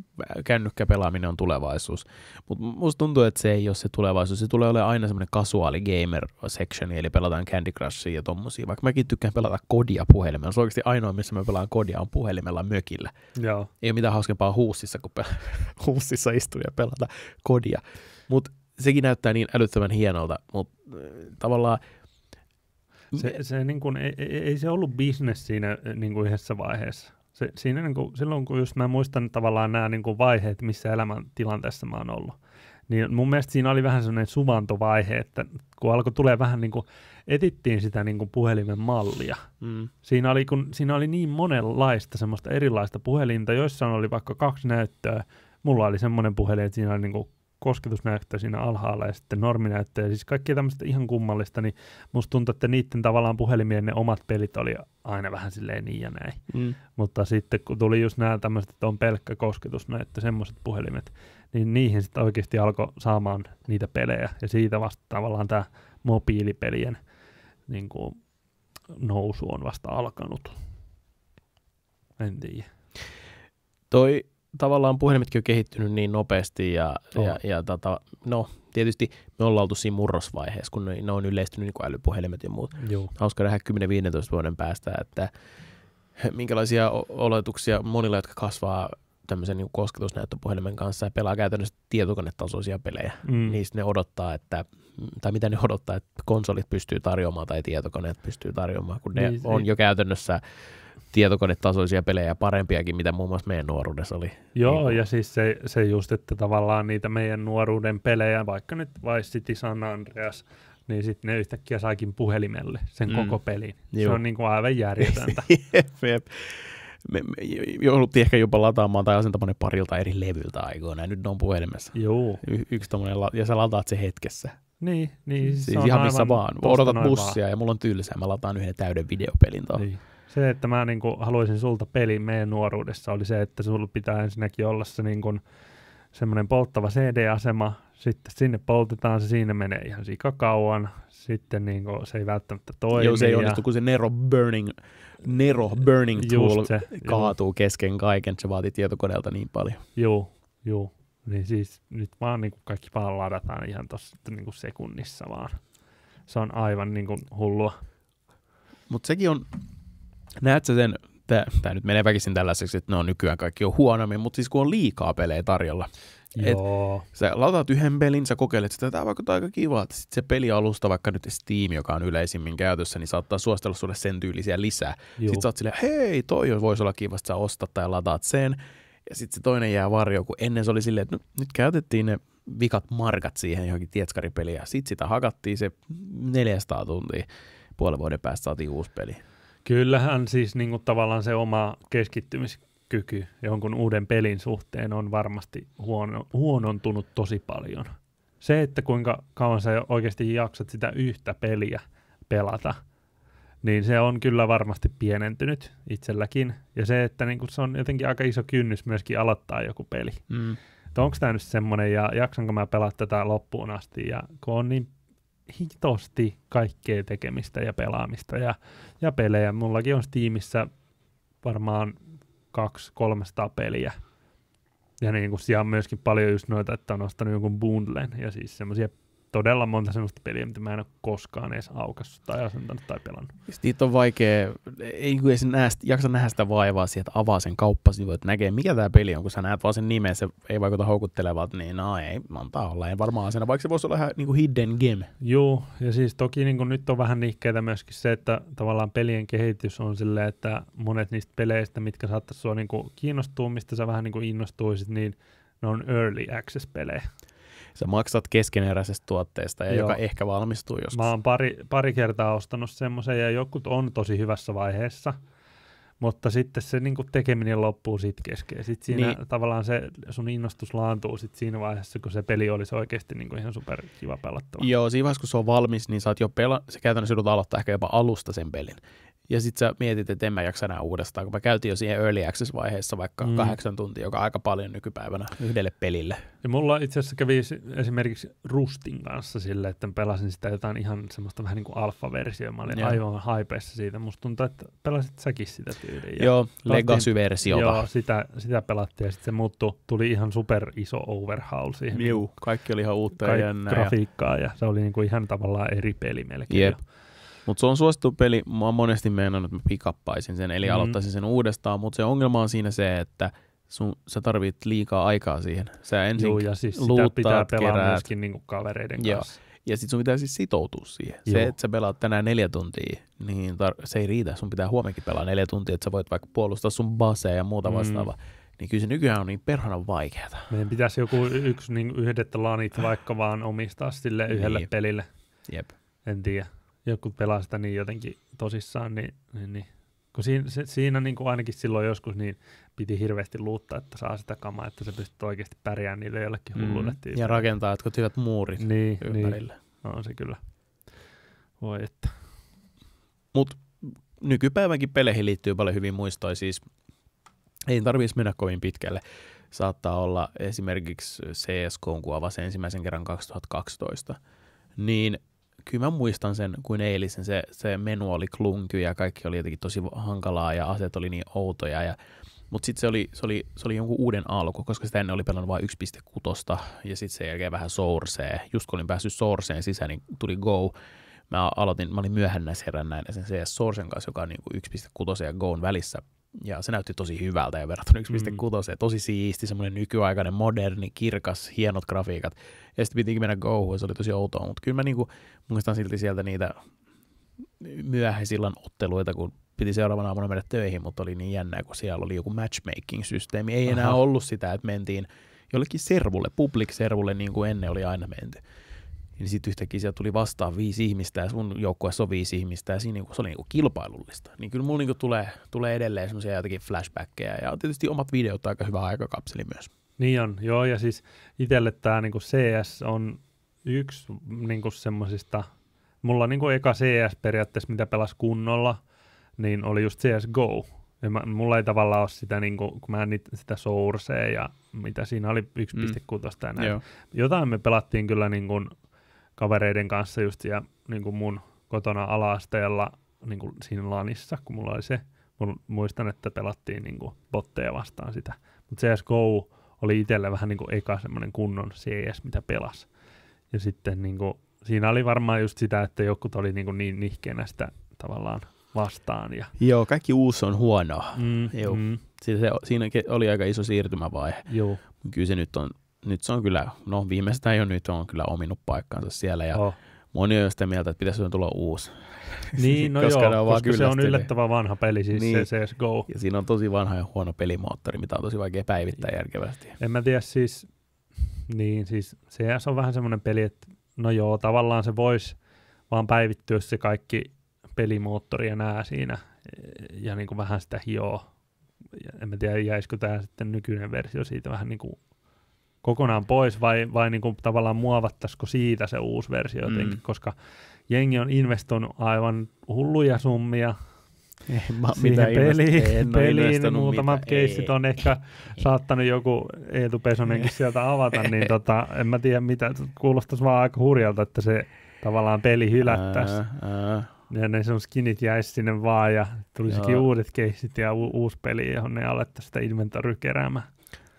kännykkäpelaaminen on tulevaisuus. Mutta musta tuntuu, että se ei ole se tulevaisuus. Se tulee olemaan aina semmoinen kasuaali gamer section, eli pelataan Candy Crushia ja tommosia. Vaikka mäkin tykkään pelata kodia puhelimella. Se on oikeasti ainoa, missä mä pelaan kodia, on puhelimella mökillä. Joo. Ei ole mitään hauskempaa huussissa, kun pel- huussissa istuu ja pelata kodia. Mutta sekin näyttää niin älyttömän hienolta, mutta äh, tavallaan – se, mm. se niin kuin, ei, ei se ollut bisnes siinä eh, niin kuin yhdessä vaiheessa. Se, siinä niin kuin, silloin kun just mä muistan tavallaan nämä niin kuin vaiheet, missä elämäntilanteessa mä oon ollut, niin mun mielestä siinä oli vähän sellainen suvantovaihe, että kun alkoi tulee vähän niin kuin, etittiin sitä niin kuin puhelimen mallia. Mm. Siinä, oli, kun, siinä oli niin monenlaista semmoista erilaista puhelinta, joissa oli vaikka kaksi näyttöä, mulla oli semmoinen puhelin, että siinä oli niin kuin kosketusnäyttö siinä alhaalla ja sitten norminäyttö ja siis kaikkea tämmöistä ihan kummallista, niin musta tuntuu, että niiden tavallaan puhelimien ne omat pelit oli aina vähän silleen niin ja näin. Mm. Mutta sitten kun tuli just nämä tämmöiset, että on pelkkä kosketusnäyttö, semmoiset puhelimet, niin niihin sitten oikeasti alkoi saamaan niitä pelejä ja siitä vasta tavallaan tämä mobiilipelien niin kuin, nousu on vasta alkanut. En tiedä. Toi tavallaan puhelimetkin on kehittynyt niin nopeasti ja, oh. ja, ja tota, no, tietysti me ollaan oltu siinä murrosvaiheessa, kun ne, ne on yleistynyt niin kuin älypuhelimet ja muut. Joo. Hauska nähdä 10-15 vuoden päästä, että minkälaisia oletuksia monilla, jotka kasvaa tämmöisen niin kosketusnäyttöpuhelimen kanssa ja pelaa käytännössä tietokonetasoisia pelejä, mm. niin ne odottaa, että, tai mitä ne odottaa, että konsolit pystyy tarjoamaan tai tietokoneet pystyy tarjoamaan, kun ne niin, on niin. jo käytännössä tietokonetasoisia pelejä parempiakin, mitä muun muassa meidän nuoruudessa oli. Joo, niin. ja siis se, se just, että tavallaan niitä meidän nuoruuden pelejä, vaikka nyt Vice City San Andreas, niin sitten ne yhtäkkiä saikin puhelimelle sen mm. koko pelin. Joo. Se on niin kuin aivan järjetöntä. jep, Me, me, jouduttiin ehkä jopa lataamaan tai asentamaan ne parilta eri levyltä aikoina, ja nyt ne on puhelimessa. Joo. Y- yksi tommonen, ja sä lataat se hetkessä. Niin, niin. Siis se on ihan missä vaan. Odotat bussia, vaan. ja mulla on tylsää, mä lataan yhden täyden videopelin tuohon. Niin se, että mä niin kuin haluaisin sulta pelin meidän nuoruudessa, oli se, että sulla pitää ensinnäkin olla se niin kuin semmoinen polttava CD-asema, sitten sinne poltetaan, se siinä menee ihan kauan, sitten niin kuin, se ei välttämättä toimi. Joo, se ei onnistu, ja... kun se Nero Burning, Nero burning Tool se, kaatuu juu. kesken kaiken, se vaatii tietokoneelta niin paljon. Joo, joo. Niin siis nyt vaan niin kuin kaikki vaan ladataan ihan tuossa niin sekunnissa vaan. Se on aivan niin kuin hullua. Mutta sekin on näet sä sen, tämä nyt menee väkisin tällaiseksi, että on nykyään kaikki on huonommin, mutta siis kun on liikaa pelejä tarjolla. Joo. sä lataat yhden pelin, sä kokeilet sitä, tämä vaikuttaa aika että Sitten se pelialusta, vaikka nyt Steam, joka on yleisimmin käytössä, niin saattaa suostella sulle sen tyylisiä lisää. Joo. Sitten sä oot silleen, hei, toi voisi olla kiva, että sä ostat tai lataat sen. Ja sitten se toinen jää varjo, kun ennen se oli silleen, että no, nyt käytettiin ne vikat markat siihen johonkin tietskaripeliin, ja sitten sitä hakattiin se 400 tuntia. Puolen vuoden päästä saatiin uusi peli. Kyllähän siis niin kuin, tavallaan se oma keskittymiskyky jonkun uuden pelin suhteen on varmasti huono, huonontunut tosi paljon. Se, että kuinka kauan sä oikeasti jaksat sitä yhtä peliä pelata, niin se on kyllä varmasti pienentynyt itselläkin. Ja se, että niin kuin, se on jotenkin aika iso kynnys myöskin aloittaa joku peli. Mm. Onko tämä nyt semmoinen ja jaksanko mä pelata tätä loppuun asti ja kun on niin hitosti kaikkea tekemistä ja pelaamista ja, ja pelejä. Mullakin on tiimissä varmaan 200-300 peliä. Ja niin kuin siellä on myöskin paljon just noita, että on ostanut jonkun bundlen ja siis semmoisia todella monta sellaista peliä, mitä mä en ole koskaan edes aukassut tai asentanut tai pelannut. Niitä on vaikea, ei kun ei jaksa nähdä sitä vaivaa sieltä, että avaa sen kauppasivun, niin että näkee mikä tämä peli on, kun sä näet vaan sen nimeä, se ei vaikuta houkuttelevalta, niin no ei, antaa olla, en varmaan asena, vaikka se voisi olla ihan niin kuin hidden game. Joo, ja siis toki niin kuin nyt on vähän nihkeitä myöskin se, että tavallaan pelien kehitys on silleen, että monet niistä peleistä, mitkä saattaisi sua niin kuin kiinnostua, mistä sä vähän niin kuin innostuisit, niin ne on early access-pelejä sä maksat keskeneräisestä tuotteesta, ja Joo. joka ehkä valmistuu joskus. Mä oon pari, pari kertaa ostanut semmoisen, ja jotkut on tosi hyvässä vaiheessa – mutta sitten se niin kuin tekeminen loppuu sitten kesken. Sitten siinä niin. tavallaan se sun innostus laantuu sit siinä vaiheessa, kun se peli olisi oikeasti niin kuin ihan super kiva pelattava. Joo, siinä vaiheessa, kun se on valmis, niin sä oot jo pela- se käytännössä joudut aloittaa ehkä jopa alusta sen pelin. Ja sitten sä mietit, että en mä jaksa enää uudestaan, kun mä käytiin jo siihen early access-vaiheessa vaikka mm. kahdeksan tuntia, joka on aika paljon nykypäivänä yhdelle pelille. Ja mulla itse asiassa kävi esimerkiksi Rustin kanssa silleen, että pelasin sitä jotain ihan semmoista vähän niin kuin alfa versioa Mä olin ja. aivan haipeissa siitä. Musta tuntuu, että pelasit säkin sitä tyyliin. Joo, legacy versio Joo, sitä, sitä pelattiin ja sitten se muuttu, tuli ihan super iso overhaul siihen. Juu, kaikki oli ihan uutta Kaik- ja jännää. grafiikkaa ja... ja se oli niinku ihan tavallaan eri peli melkein. Jep. Mutta se on suosittu peli. Mä oon monesti meinannut, että mä pikappaisin sen, eli mm. aloittaisin sen uudestaan, mutta se ongelma on siinä se, että sun, sä tarvit liikaa aikaa siihen. Sä ensin Joo, ja siis luuttaat, sitä pitää pelaa keräät. myöskin niinku kavereiden Joo. kanssa. Ja sitten sun pitää siis sitoutua siihen. Joo. Se, että sä pelaat tänään neljä tuntia, niin tar- se ei riitä. Sun pitää huomenkin pelaa neljä tuntia, että sä voit vaikka puolustaa sun basea ja muuta mm. vastaavaa. Mm. Niin kyllä se nykyään on niin perhana vaikeaa. Meidän pitäisi joku yksi niin yhdet lanit ah. vaikka vaan omistaa sille yhdelle niin. pelille. Jep. En tiedä. Joku pelaa sitä niin jotenkin tosissaan, niin, niin, niin kun siinä, se, siinä niin kuin ainakin silloin joskus niin piti hirveästi luuttaa, että saa sitä kamaa, että se pystyt oikeasti pärjäämään niille jollekin hullulle mm. tyypille. Ja rakentaa jotkut hyvät muurit niin, niin. ympärille. Niin. On se kyllä. Voi että. Mutta nykypäivänkin peleihin liittyy paljon hyvin muistoja, siis ei tarvitsisi mennä kovin pitkälle. Saattaa olla esimerkiksi CSK, kun avasi ensimmäisen kerran 2012, niin – kyllä mä muistan sen kuin eilisen, se, se menu oli klunky ja kaikki oli jotenkin tosi hankalaa ja aset oli niin outoja ja mutta sitten se oli, se, oli, se oli jonkun uuden alku, koska sitä ennen oli pelannut vain 1.6 ja sitten sen jälkeen vähän sourcee. Just kun olin päässyt sourceen sisään, niin tuli Go. Mä aloitin, mä olin myöhään näin, herännäinen sen CS Sourcen kanssa, joka on niin 1.6 ja Goon välissä – ja se näytti tosi hyvältä ja verrattuna 1.6, mm. tosi siisti, semmoinen nykyaikainen, moderni, kirkas, hienot grafiikat. Ja sitten pitikin mennä go ja se oli tosi outoa, mutta kyllä mä niinku, muistan silti sieltä niitä myöhäisillan otteluita, kun piti seuraavana aamuna mennä töihin, mutta oli niin jännää, kun siellä oli joku matchmaking-systeemi. Ei Aha. enää ollut sitä, että mentiin jollekin servulle, public-servulle, niin kuin ennen oli aina menty niin sitten yhtäkkiä siellä tuli vastaan viisi ihmistä ja sun joukkueessa on viisi ihmistä ja siinä niinku, se oli niinku kilpailullista. Niin kyllä mulla niinku tulee, tulee edelleen semmoisia jotakin flashbackeja ja on tietysti omat videot aika hyvä aikakapseli myös. Niin on, joo ja siis itselle tämä niinku CS on yksi niinku semmoisista, mulla on niinku eka CS periaatteessa mitä pelas kunnolla, niin oli just CSGO. Ja mä, mulla ei tavallaan ole sitä, niin kuin, kun mä en niitä, sitä sourcea ja mitä siinä oli 1.6 mm. ja näin. Joo. Jotain me pelattiin kyllä niin kuin, kavereiden kanssa just siellä niin kuin mun kotona alaasteella niin kuin siinä lanissa, kun mulla oli se, mun, muistan, että pelattiin niin kuin botteja vastaan sitä. Mutta CSGO oli itselle vähän niin kuin eka semmoinen kunnon CS, mitä pelas. Ja sitten niin kuin, siinä oli varmaan just sitä, että jotkut oli niin, kuin niin nihkeenä sitä tavallaan vastaan. Ja... Joo, kaikki uusi on huono. Mm, Joo. Mm. Siis se, siinä oli aika iso siirtymävaihe. Joo. Kyllä se nyt on nyt se on kyllä, no viimeistään jo nyt on kyllä ominut paikkansa siellä ja oh. moni on sitä mieltä, että pitäisi tulla uusi. Niin, no koska joo, on koska se on yllättävän vanha peli, siis niin. se CSGO. Ja siinä on tosi vanha ja huono pelimoottori, mitä on tosi vaikea päivittää järkevästi. En mä tiedä siis, niin siis CS on vähän semmoinen peli, että no joo, tavallaan se voisi vaan päivittyä se kaikki pelimoottori ja nää siinä ja niin kuin vähän sitä hioa. En mä tiedä, jäisikö tämä sitten nykyinen versio siitä vähän niin kuin kokonaan pois vai, vai niin kuin tavallaan muovattaisiko siitä se uusi versio jotenkin, mm. koska jengi on investoinut aivan hulluja summia mä, mitä peliin, en peliin muutamat mitä. keissit on ehkä saattanut joku Eetu Pesonenkin sieltä avata, niin tota, en mä tiedä mitä, kuulostaisi vaan aika hurjalta, että se tavallaan peli hylättäisi. Ää, Ja ne sun skinit jäisi sinne vaan ja tulisikin Joo. uudet keissit ja u- uusi peli, johon ne alettaisiin sitä inventory keräämään.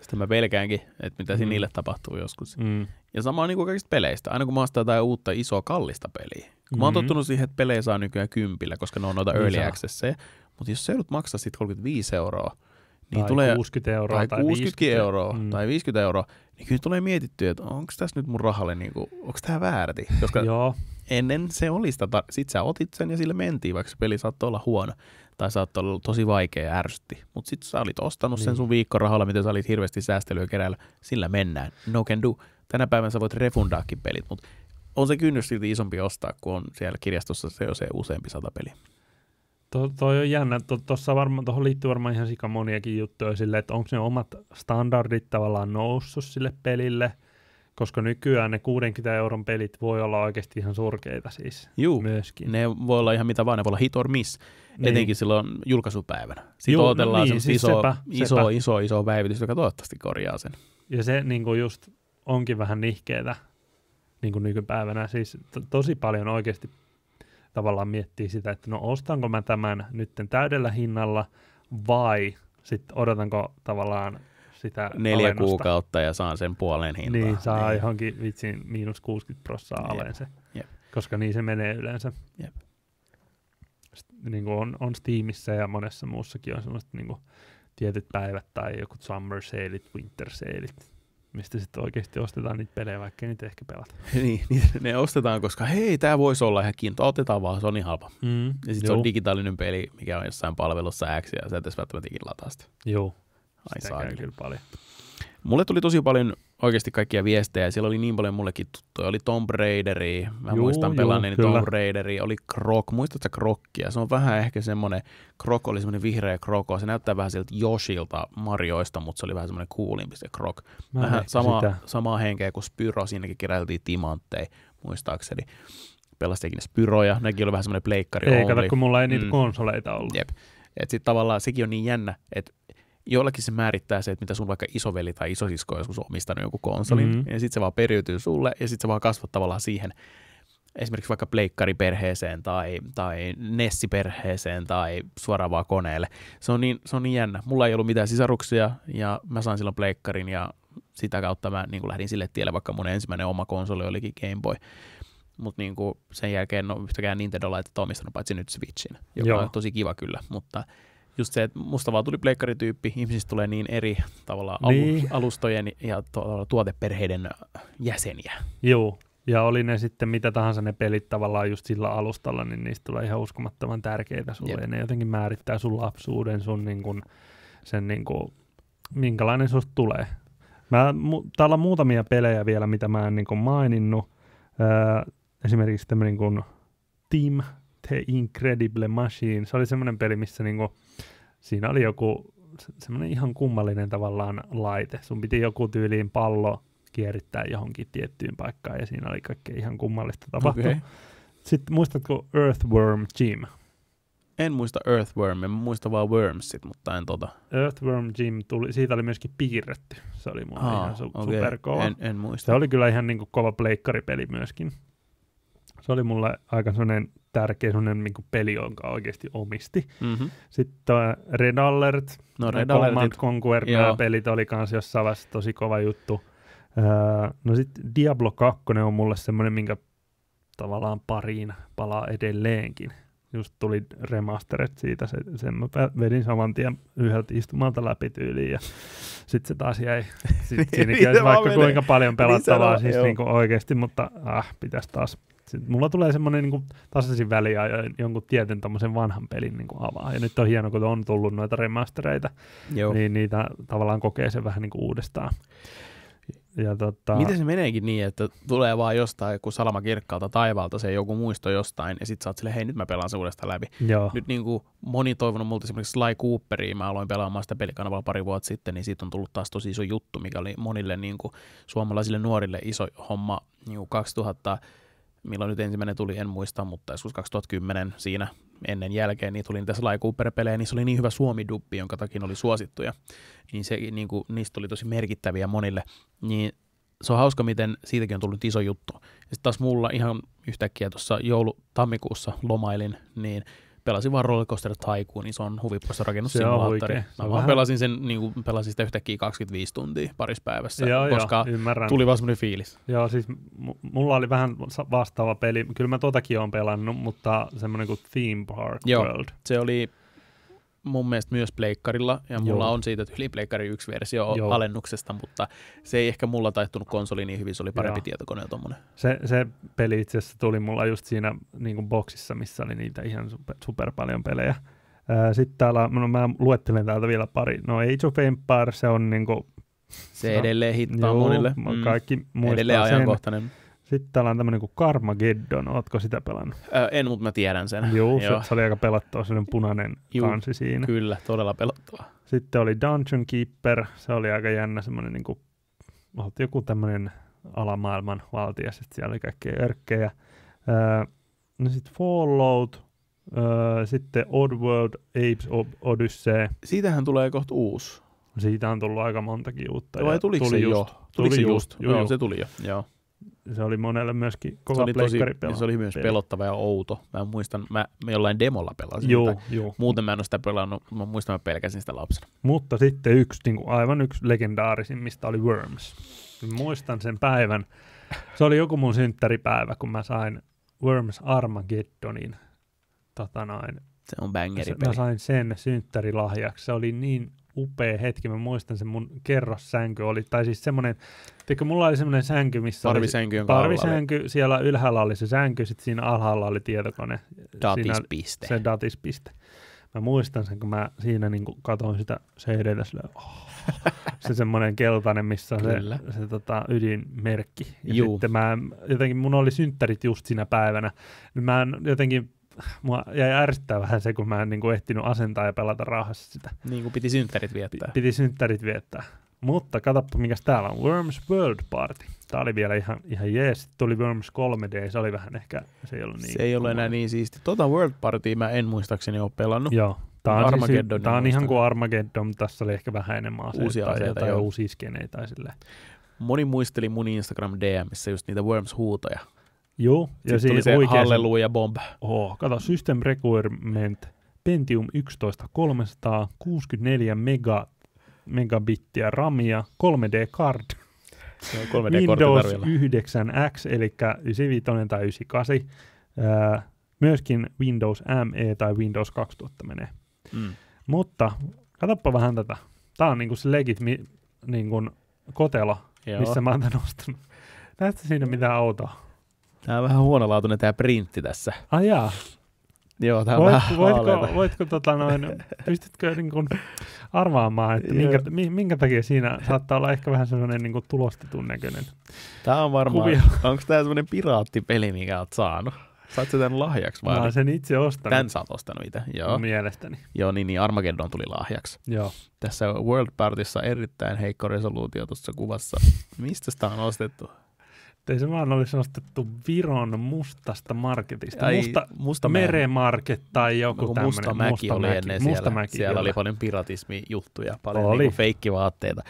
Sitä mä pelkäänkin, että mitä mm. niille tapahtuu joskus. Mm. Ja sama on niin kuin kaikista peleistä. Aina kun mä ostan jotain uutta isoa kallista peliä. Kun mm-hmm. mä oon mm-hmm. tottunut siihen, että pelejä saa nykyään kympillä, koska ne on noita niin early access. Mutta jos se joudut maksaa sit 35 euroa, niin tai tulee, 60 euroa tai, tai 60 50 euroa mm. tai 50 euroa, niin kyllä tulee mietittyä, että onko tässä nyt mun rahalle, niin kuin, onko tämä väärti? Koska Joo. ennen se oli sitä, sit sä otit sen ja sille mentiin, vaikka se peli saattoi olla huono tai saattoi olla tosi vaikea ja ärsytti. Mutta sitten sä olit ostanut niin. sen sun viikkorahalla, mitä sä olit hirveästi säästelyä keräällä, Sillä mennään. No can do. Tänä päivänä sä voit refundaakin pelit, mutta on se kynnys silti isompi ostaa, kun on siellä kirjastossa se jo se useampi sata peli. To, toi on jännä. Tuossa varmaan, tuohon liittyy varmaan ihan sika moniakin juttuja sille, että onko ne omat standardit tavallaan noussut sille pelille – koska nykyään ne 60 euron pelit voi olla oikeasti ihan surkeita siis Juu, myöskin. ne voi olla ihan mitä vaan, ne voi olla hit or miss, niin. etenkin silloin julkaisupäivänä. Sitten Juu, no odotellaan no niin, siis iso, sepä, iso, sepä. iso, iso päivitys, joka toivottavasti korjaa sen. Ja se niin kuin just onkin vähän nihkeetä niin kuin nykypäivänä. Siis to- tosi paljon oikeasti tavallaan miettii sitä, että no ostanko mä tämän nytten täydellä hinnalla vai sitten odotanko tavallaan sitä Neljä alennusta. kuukautta ja saan sen puolen hintaan. Niin, saa niin. johonkin vitsin miinus 60 prossaa alen se, Jep. koska niin se menee yleensä. Jep. niin kuin on, on Steamissa ja monessa muussakin on semmoiset niin kuin tietyt päivät tai joku summer saleit, winter saleit, mistä sitten oikeasti ostetaan niitä pelejä, vaikka niitä ehkä pelata. Niin, niin, ne ostetaan, koska hei, tämä voisi olla ihan kiinto, otetaan vaan, se on niin halpa. Mm, ja sitten se on digitaalinen peli, mikä on jossain palvelussa X, ja sä et edes välttämättä ikinä lataa sitä. Joo, Ai saa kyllä paljon. Mulle tuli tosi paljon oikeasti kaikkia viestejä. Siellä oli niin paljon mullekin tuttuja. Oli Tom Raideri, mä joo, muistan pelanneeni Tom Raideri, oli Krok. Muistatko Krokkia? Se on vähän ehkä semmoinen, Krok oli semmoinen vihreä Kroko. Se näyttää vähän siltä Joshilta Marioista, mutta se oli vähän semmoinen kuulimpi se Krok. Mä vähän sama, sitä. samaa henkeä kuin Spyro, siinäkin keräiltiin timantteja, muistaakseni. Pelasti Spyroja, nekin oli vähän semmoinen pleikkari. Ei, kato, kun mulla ei niitä mm. konsoleita ollut. Jep. Että sitten tavallaan sekin on niin jännä, että jollakin se määrittää se, että mitä sun vaikka isoveli tai isosisko on joskus omistanut joku konsolin, mm-hmm. ja sitten se vaan periytyy sulle, ja sitten se vaan kasvat tavallaan siihen esimerkiksi vaikka pleikkariperheeseen tai, tai Nessi-perheeseen tai suoraan vaan koneelle. Se on, niin, se on niin jännä. Mulla ei ollut mitään sisaruksia ja mä sain silloin pleikkarin ja sitä kautta mä niin lähdin sille tielle, vaikka mun ensimmäinen oma konsoli olikin Game Boy. Mutta niin sen jälkeen no yhtäkään Nintendo-laitetta omistanut, paitsi nyt Switchin, joka Joo. on tosi kiva kyllä, mutta – just se, että musta vaan tuli pleikkarityyppi, ihmisistä tulee niin eri tavalla niin. alustojen ja tuoteperheiden äh, jäseniä. Joo, ja oli ne sitten mitä tahansa ne pelit tavallaan just sillä alustalla, niin niistä tulee ihan uskomattoman tärkeitä sulle. Jep. Ja ne jotenkin määrittää sun lapsuuden, sun niin kun, sen niin kun, minkälainen susta tulee. Mä, mu, täällä on muutamia pelejä vielä, mitä mä en niin maininnut. Öö, esimerkiksi tämmöinen kuin niin Team The Incredible Machine. Se oli semmoinen peli, missä niinku, siinä oli joku semmoinen ihan kummallinen tavallaan laite. Sun piti joku tyyliin pallo kierittää johonkin tiettyyn paikkaan ja siinä oli kaikkea ihan kummallista tapahtua. Okay. Sitten muistatko Earthworm Jim? En muista Earthworm, en muista vaan Wormsit, mutta en tota. Earthworm Jim, tuli, siitä oli myöskin piirretty. Se oli mun ihan su- okay. superkova. En, en muista. Se oli kyllä ihan niin kuin kova pleikkaripeli myöskin. Se oli mulle aika sellainen tärkeä sellainen niin peli, jonka oikeasti omisti. Mm-hmm. Sitten Red Alert, no, Red Command Conquer, nämä pelit oli kanssa jossain vaiheessa tosi kova juttu. Öö, no sitten Diablo 2 on mulle semmoinen, minkä tavallaan pariin palaa edelleenkin. Just tuli remasteret siitä, se, sen mä vedin saman tien yhdeltä istumalta läpi tyyliin ja sitten se taas jäi. Sit niin, vaikka menee. kuinka paljon niin pelattavaa niin siis niinku oikeasti, mutta ah, pitäisi taas mulla tulee semmoinen niin tasaisin väliä ja jonkun tietyn tommosen vanhan pelin niin kuin avaa. Ja nyt on hienoa, kun on tullut noita remastereita, Joo. niin niitä tavallaan kokee sen vähän niin kuin uudestaan. Ja tota... Miten se meneekin niin, että tulee vaan jostain joku salama kirkkaalta taivaalta se joku muisto jostain, ja sit sä oot silleen, hei nyt mä pelaan se uudestaan läpi. Joo. Nyt niin kuin moni toivonut multa esimerkiksi Sly Cooperia, mä aloin pelaamaan sitä pelikanavaa pari vuotta sitten, niin siitä on tullut taas tosi iso juttu, mikä oli monille niin kuin suomalaisille nuorille iso homma niin kuin 2000 milloin nyt ensimmäinen tuli, en muista, mutta joskus 2010 siinä ennen jälkeen, niin tuli niitä Sly Cooper-pelejä, niin se oli niin hyvä suomi Suomi-duppi, jonka takia oli suosittuja. Niin, se, niin kuin, niistä oli tosi merkittäviä monille. Niin se on hauska, miten siitäkin on tullut iso juttu. sitten taas mulla ihan yhtäkkiä tuossa joulu-tammikuussa lomailin, niin – pelasin vaan rollercoaster Coaster Tycoon, niin se on huvipuistorakennussimulaattori. Mä vaan vähän... pelasin sen, niin kuin pelasin sitä yhtäkkiä 25 tuntia parissa päivässä, joo, koska joo, ymmärrän. tuli vaan semmoinen fiilis. Joo, siis mulla oli vähän vastaava peli. Kyllä mä totakin oon pelannut, mutta semmoinen kuin Theme Park joo, World. se oli mun mielestä myös pleikkarilla, ja mulla Joo. on siitä yli pleikkari yksi versio Joo. alennuksesta, mutta se ei ehkä mulla taittunut konsoli niin hyvin, se oli parempi Joo. tietokone Se, se peli itse asiassa tuli mulla just siinä niin boksissa, missä oli niitä ihan super, super paljon pelejä. Sitten täällä, no mä luettelen täältä vielä pari. No Age of Empires, se on niinku... Se no, edelleen hittaa joo, monille. Mm. Kaikki mm. muistaa edelleen sen. Sitten täällä on tämmöinen kuin Carmageddon, ootko sitä pelannut? Öö, en, mutta mä tiedän sen. Juu, Joo, se, oli aika pelattava, sellainen punainen Juu, kansi siinä. Kyllä, todella pelattava. Sitten oli Dungeon Keeper, se oli aika jännä semmoinen, niin kuin, joku tämmöinen alamaailman valtia, sitten siellä oli kaikkea örkkejä. Öö, no sitten Fallout, öö, sitten Oddworld, Apes Odyssey. Siitähän tulee kohta uusi. Siitä on tullut aika montakin uutta. Vai tuliko tuli se just, jo? tuli se just? just? Joo, joo, se tuli jo. Joo se oli monelle myöskin kova se oli, tosi, se oli myös pelottava ja outo. Mä muistan, mä, mä jollain demolla pelasin joo, sitä. Joo. Muuten mä en ole sitä pelannut, mä muistan, mä pelkäsin sitä lapsena. Mutta sitten yksi, niin kuin aivan yksi legendaarisimmista oli Worms. Muistan sen päivän. Se oli joku mun synttäripäivä, kun mä sain Worms Armageddonin. Tota noin, se on bangeri Mä sain sen synttärilahjaksi. Se oli niin upea hetki. Mä muistan sen mun kerrossänky oli, tai siis semmoinen, teikö, mulla oli semmoinen sänky, missä parvisänky, oli se, parvisänky, oli. siellä ylhäällä oli se sänky, sitten siinä alhaalla oli tietokone. Datispiste. se datispiste. Mä muistan sen, kun mä siinä niin katoin sitä cd silleen, oh. se semmoinen keltainen, missä on se, se tota, ydinmerkki. Ja Juu. sitten mä, jotenkin mun oli synttärit just siinä päivänä. Mä jotenkin mua jäi ärsyttää vähän se, kun mä en niin kuin ehtinyt asentaa ja pelata rahassa sitä. Niin kuin piti synttärit viettää. P- piti synttärit viettää. Mutta katsoppa, mikä täällä on. Worms World Party. Tämä oli vielä ihan, ihan jees. Sitten tuli Worms 3D, se oli vähän ehkä, se ei ollut niin. Se ei ollut enää niin siisti. Tota World Party mä en muistaakseni ole pelannut. Joo. Tämä on, siis Armageddon, siis, tämä on ihan kuin Armageddon, mutta tässä oli ehkä vähän enemmän aseita uusia aseita, tai uusia skeneitä. Moni muisteli mun Instagram DMissä just niitä Worms-huutoja, Joo. Ja Sitten se tuli se Halleluja Bomb. Oo, kato, System Requirement Pentium 11 364 mega, megabittiä ramia, 3D-card. Se on 3D Windows 9X, eli 95 tai 98. Öö, myöskin Windows ME tai Windows 2000 menee. Mm. Mutta katsoppa vähän tätä. Tämä on niinku se legit mi, niinku kotelo, Joo. missä mä oon tämän ostanut. Näetkö siinä mitään autoa. Tämä on vähän huonolaatuinen tämä printti tässä. Ah jaa. Joo, tämä on Voit, vähän voitko, voitko tota noin, pystytkö niin kuin arvaamaan, että minkä, minkä, takia siinä saattaa olla ehkä vähän sellainen niin kuin tulostetun näköinen Tämä on varmaan, kuvio. onko tämä sellainen piraattipeli, mikä olet saanut? Saatko sen lahjaksi vai? Mä olen sen itse ostanut. Tän sä oot ostanut itse, joo. Mielestäni. Joo, niin, niin Armageddon tuli lahjaksi. Joo. Tässä World Partissa erittäin heikko resoluutio tuossa kuvassa. Mistä sitä on ostettu? Ei se vaan olisi ostettu Viron mustasta marketista. ei, musta, musta meremarket tai joku no, tämmöinen. mäki musta oli mäki. ennen musta siellä. Mäki, siellä oli paljon piratismijuttuja, paljon oli. Niin feikkivaatteita.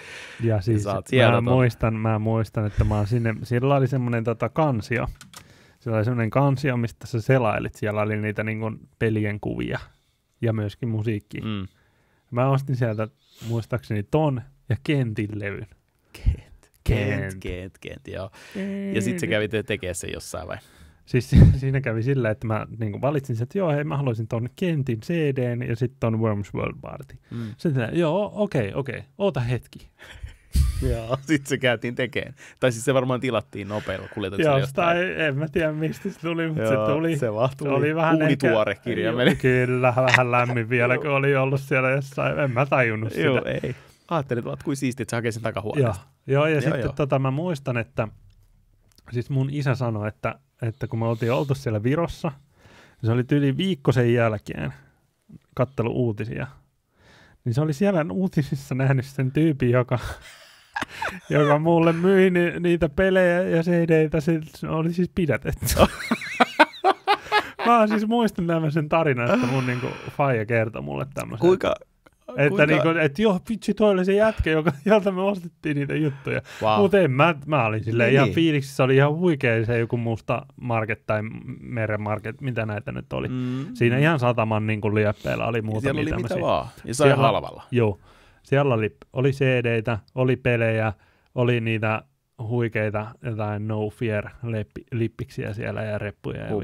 Ja siis ja mä, muistan, mä muistan, että mä sinne, siellä oli semmoinen tota kansio. Siellä oli semmoinen kansio, mistä sä selailit. Siellä oli niitä niin kuin, pelien kuvia ja myöskin musiikki. Mm. Mä ostin sieltä muistaakseni ton ja Kentin levyn. Ke- Kent, Kent, Kent, joo. Kent. Ja sitten se kävi tekemään se jossain vai? Siis siinä kävi sillä, että mä niin valitsin sen, että joo, hei, mä haluaisin ton Kentin CDn ja sitten ton Worms World Party. Mm. Sitten joo, okei, okay, okei, okay, oota hetki. Joo, sit se käytiin tekemään. Tai siis se varmaan tilattiin nopeilla kuljetuksella Joo, tai en mä tiedä mistä se tuli, mutta Joo, se tuli. Se, vaan tuli. se oli vähän Uunituore ehkä... kirja meni. Kyllä, vähän lämmin vielä, kun oli ollut siellä jossain. En mä tajunnut sitä. Joo, ei ajattelin, että kuin siistiä, että sä hakee sen takahuoneesta. Joo, joo ja joo, sitten joo. Tota, mä muistan, että siis mun isä sanoi, että, että kun me oltiin oltu siellä Virossa, niin se oli tyyli viikko sen jälkeen kattelu uutisia, niin se oli siellä uutisissa nähnyt sen tyypin, joka, joka mulle myi ni, niitä pelejä ja CD-tä, se oli siis pidätetty. Mä siis muistan tämmöisen tarinan, että mun niinku faija kertoi mulle tämmöisen. Kuinka, että, niin kuin, että joo, vitsi, toi oli se jätkä, joka, jolta me ostettiin niitä juttuja. Wow. Mutta en mä, mä olin silleen niin. ihan niin. fiiliksissä, oli ihan huikea se joku musta market tai market, mitä näitä nyt oli. Mm. Siinä ihan sataman niin kuin lieppeillä oli muutamia Siellä oli mitä vaan, ja sai siellä, halvalla. Joo, siellä oli, oli CD-tä, oli pelejä, oli niitä huikeita jotain No Fear lippiksiä siellä ja reppuja ja Joo,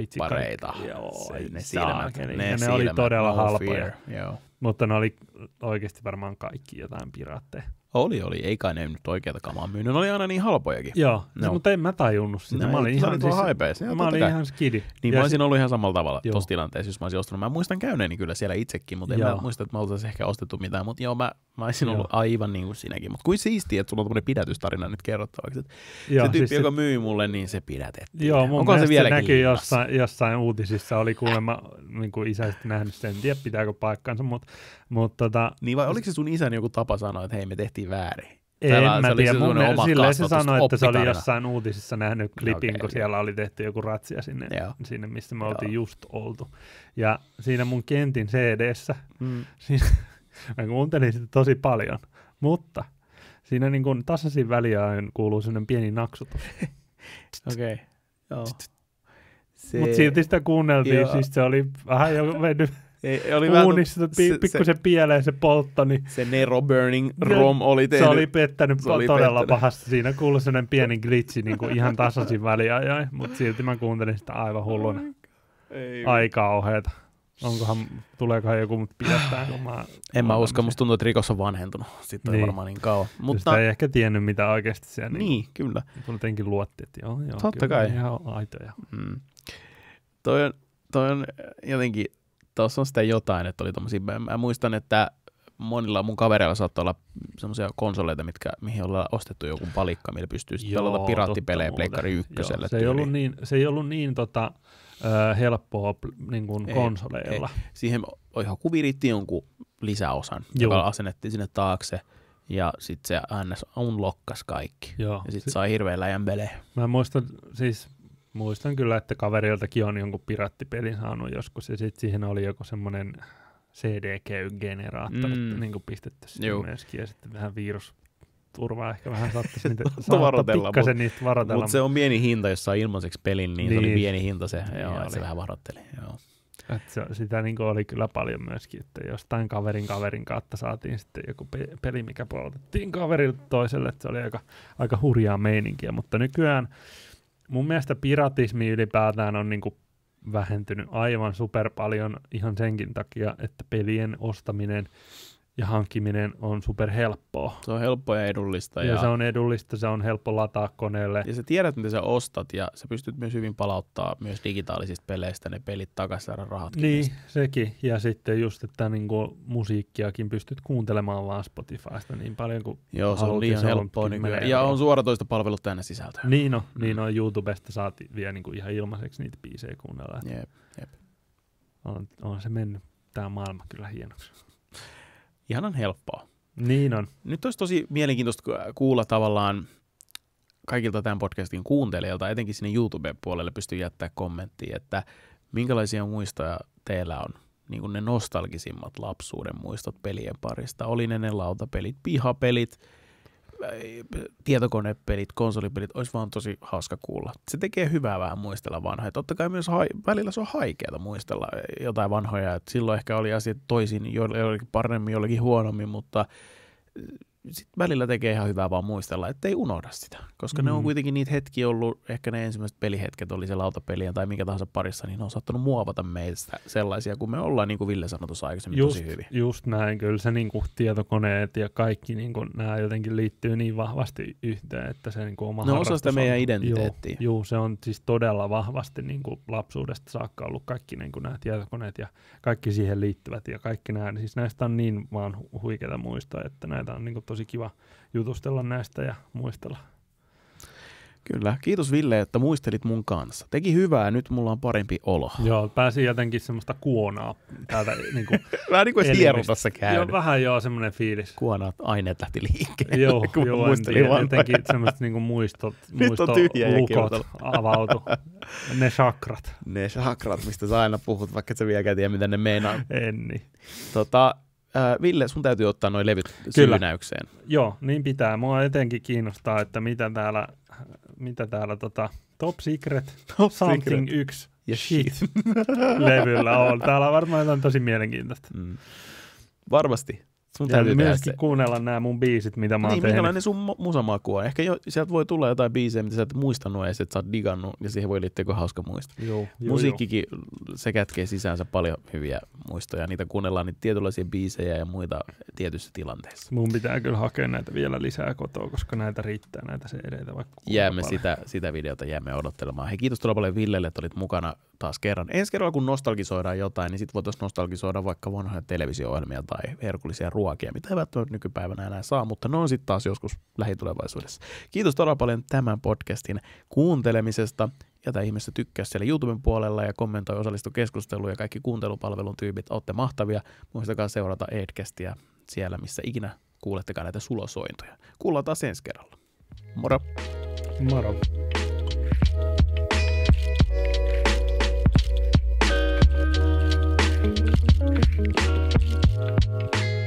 ne silmät, ne, ne silmät, oli todella no halpoja. Fear, joo. Mutta ne oli oikeasti varmaan kaikki jotain piraatteja. Oli, oli. Ei kai ne nyt oikeita kamaa myynyt. Ne oli aina niin halpojakin. Joo, no. mutta en mä tajunnut sitä. No, mä olin ihan, siis, haipeis. mä olin kai. ihan skidi. Niin ja mä olisin se... ollut ihan samalla tavalla joo. tuossa tilanteessa, jos mä olisin ostanut. Mä muistan käyneeni kyllä siellä itsekin, mutta joo. en mä muista, että mä olisin ehkä ostettu mitään. Mutta joo, mä, mä olisin joo. ollut aivan niin kuin sinäkin. Mutta kuin siistiä, että sulla on tämmöinen pidätystarina nyt kerrottavaksi. Joo, se siis tyyppi, siis joka se... myi mulle, niin se pidätettiin. Joo, mun Onko se vieläkin näkyy jossain, jossain, uutisissa. Oli kuulemma, niin kuin isäisesti nähnyt sen. En tiedä, pitääkö paikkansa, mutta mutta tota, niin vai oliko se sun isän joku tapa sanoa, että hei me tehtiin väärin? En mä tiedä, mun oma silleen se sanoi, että se oli jossain uutisissa nähnyt klipin, okay, kun okay. siellä oli tehty joku ratsia sinne, sinne missä me Joo. oltiin just oltu. Ja siinä mun Kentin CD-ssä, mm. siinä, mä kuuntelin sitä tosi paljon, mutta siinä niin kuin tasaisin väliajan kuuluu sellainen pieni naksutus. Okei, okay. Joo. Se... Mutta silti sitä kuunneltiin, Joo. siis se oli vähän jo mennyt ei, niin, oli Uunissa vähän, se, pikkusen se, pieleen se poltto. Niin se Nero Burning Rom oli tehnyt. Se oli pettänyt se oli todella pettänyt. pahasti. Siinä kuului sellainen pieni glitsi niin kuin ihan tasaisin väliajoin, mutta silti mä kuuntelin sitä aivan hulluna. Ei. Aika ohjeita. Onkohan, tuleekohan joku mut pidättää? en mä en usko, musta tuntuu, että rikos on vanhentunut. Sitten niin. on varmaan niin kauan. Mutta... Sitä ei ehkä tiennyt, mitä oikeasti siellä. Niin, niin kyllä. Jotenkin luotti, että joo, joo. Totta kyllä, kai. Ihan aitoja. Mm. Toi on, toi on jotenkin tuossa on sitten jotain, että oli tommosia, mä muistan, että monilla mun kavereilla saattoi olla semmoisia konsoleita, mitkä, mihin ollaan ostettu joku palikka, millä pystyy sitten pelata piraattipelejä Pleikkari ykkösellä. Se ei, ollut niin, se ei ollut niin tota, äh, helppoa niin kuin ei, konsoleilla. Ei. Siihen ihan kuviritti jonkun lisäosan, Joo. joka asennettiin sinne taakse. Ja sitten se NS unlockas kaikki. Joo. Ja sitten sit, sai hirveän läjän pelejä. Mä muistan, siis Muistan kyllä, että kaveriltakin on jonkun pirattipelin saanut joskus, ja sitten siihen oli joku semmoinen cdk generaattori mm. niin kuin pistetty sinne Juu. myöskin, ja sitten vähän virus turvaa ehkä vähän saattaisi niitä varotella, pikkasen mut, niitä varotella. Mutta se on pieni hinta, jos saa ilmaiseksi pelin, niin, niin. se oli niin. pieni hinta se, niin joo, oli. se vähän varotteli. Joo. Et se, sitä niin oli kyllä paljon myöskin, että jostain kaverin kaverin kautta saatiin sitten joku pe- peli, mikä puolutettiin kaverilta toiselle, että se oli aika, aika hurjaa meininkiä, mutta nykyään mun mielestä piratismi ylipäätään on niinku vähentynyt aivan super paljon ihan senkin takia, että pelien ostaminen ja hankkiminen on superhelppoa. Se on helppoa ja edullista. Ja, ja se on edullista, se on helppo lataa koneelle. Ja sä tiedät, mitä sä ostat, ja sä pystyt myös hyvin palauttaa myös digitaalisista peleistä ne pelit takaisin saada rahat. Niin, niistä. sekin. Ja sitten just, että niin kuin musiikkiakin pystyt kuuntelemaan vaan Spotifysta niin paljon kuin Joo, se on liian helppoa Niin Ja on suoratoista palvelut tänne sisältöä. Niin on, niin mm. on. YouTubesta saat vielä niin kuin ihan ilmaiseksi niitä biisejä kuunnella. Jep, jep. On, on se mennyt tämä maailma kyllä hienoksi ihanan helppoa. Niin on. Nyt olisi tosi mielenkiintoista kuulla tavallaan kaikilta tämän podcastin kuuntelijoilta, etenkin sinne YouTube-puolelle pystyy jättää kommenttia, että minkälaisia muistoja teillä on niin kuin ne nostalgisimmat lapsuuden muistot pelien parista. Oli ne ne lautapelit, pihapelit, tietokonepelit, konsolipelit, olisi vaan tosi hauska kuulla. Se tekee hyvää vähän muistella vanhoja. Totta kai myös hai, välillä se on haikeaa muistella jotain vanhoja. Et silloin ehkä oli asiat toisin, joillekin paremmin, joillekin huonommin, mutta sit välillä tekee ihan hyvää vaan muistella, ettei unohda sitä. Koska mm. ne on mm. kuitenkin niitä hetki ollut, ehkä ne ensimmäiset pelihetket oli se lautapeliä tai minkä tahansa parissa, niin ne on saattanut muovata meistä sellaisia, kun me ollaan, niin kuin Ville sanoi tuossa aikaisemmin, just, tosi hyvin. Just näin, kyllä se niin kuin tietokoneet ja kaikki niin kuin, nämä jotenkin liittyy niin vahvasti yhteen, että se niin kuin oma No osa sitä meidän on, identiteettiä. Joo, se on siis todella vahvasti niin kuin lapsuudesta saakka ollut kaikki niin kuin nämä tietokoneet ja kaikki siihen liittyvät ja kaikki nämä, siis näistä on niin vaan huikeita muistaa, että näitä on niin kuin tosi kiva jutustella näistä ja muistella. Kyllä. Kiitos Ville, että muistelit mun kanssa. Teki hyvää, nyt mulla on parempi olo. Joo, pääsi jotenkin semmoista kuonaa täältä. niin kuin vähän niin kuin hierotassa käynyt. Joo, vähän joo, semmoinen fiilis. Kuonaat aineet lähti liikkeelle, joo, kun joo, muistelin vaan. Jotenkin semmoista niin kuin muistot, muistot, lukot avautu. ne sakrat. Ne sakrat, mistä sä aina puhut, vaikka et sä vieläkään tiedä, mitä ne meinaa. En niin. Tota, äh, Ville, sun täytyy ottaa noin levyt syynäykseen. Joo, niin pitää. Mua etenkin kiinnostaa, että mitä täällä, mitä täällä tota, Top Secret, Top Something 1 ja shit levyllä on. Täällä on varmaan jotain tosi mielenkiintoista. Mm. Varmasti. Sun täytyy myöskin se. kuunnella nämä mun biisit, mitä mä oon niin, tehnyt. minkälainen sun musamaku on. Ehkä jo, sieltä voi tulla jotain biisejä, mitä sä et muistanut edes, että sä oot digannut, ja siihen voi liittyä kuin hauska muisto. Joo, joo, Musiikkikin, joo. se kätkee sisäänsä paljon hyviä muistoja. Niitä kuunnellaan niitä tietynlaisia biisejä ja muita tietyissä tilanteissa. Mun pitää kyllä hakea näitä vielä lisää kotoa, koska näitä riittää, näitä se edetä vaikka Jäämme sitä, sitä videota, jäämme odottelemaan. Hei, kiitos todella paljon Villelle, että olit mukana taas kerran. Ensi kerralla, kun nostalgisoidaan jotain, niin sitten voitaisiin nostalgisoida vaikka vanhoja televisio-ohjelmia tai herkullisia ruo ruokia, mitä ei välttämättä nykypäivänä enää saa, mutta ne on sitten taas joskus lähitulevaisuudessa. Kiitos todella paljon tämän podcastin kuuntelemisesta. Jätä ihmeessä tykkää siellä YouTuben puolella ja kommentoi, osallistu keskusteluun ja kaikki kuuntelupalvelun tyypit, olette mahtavia. Muistakaa seurata Edcastia siellä, missä ikinä kuulettekaan näitä sulosointoja. Kuullaan taas ensi kerralla. Moro! Moro! Thank you.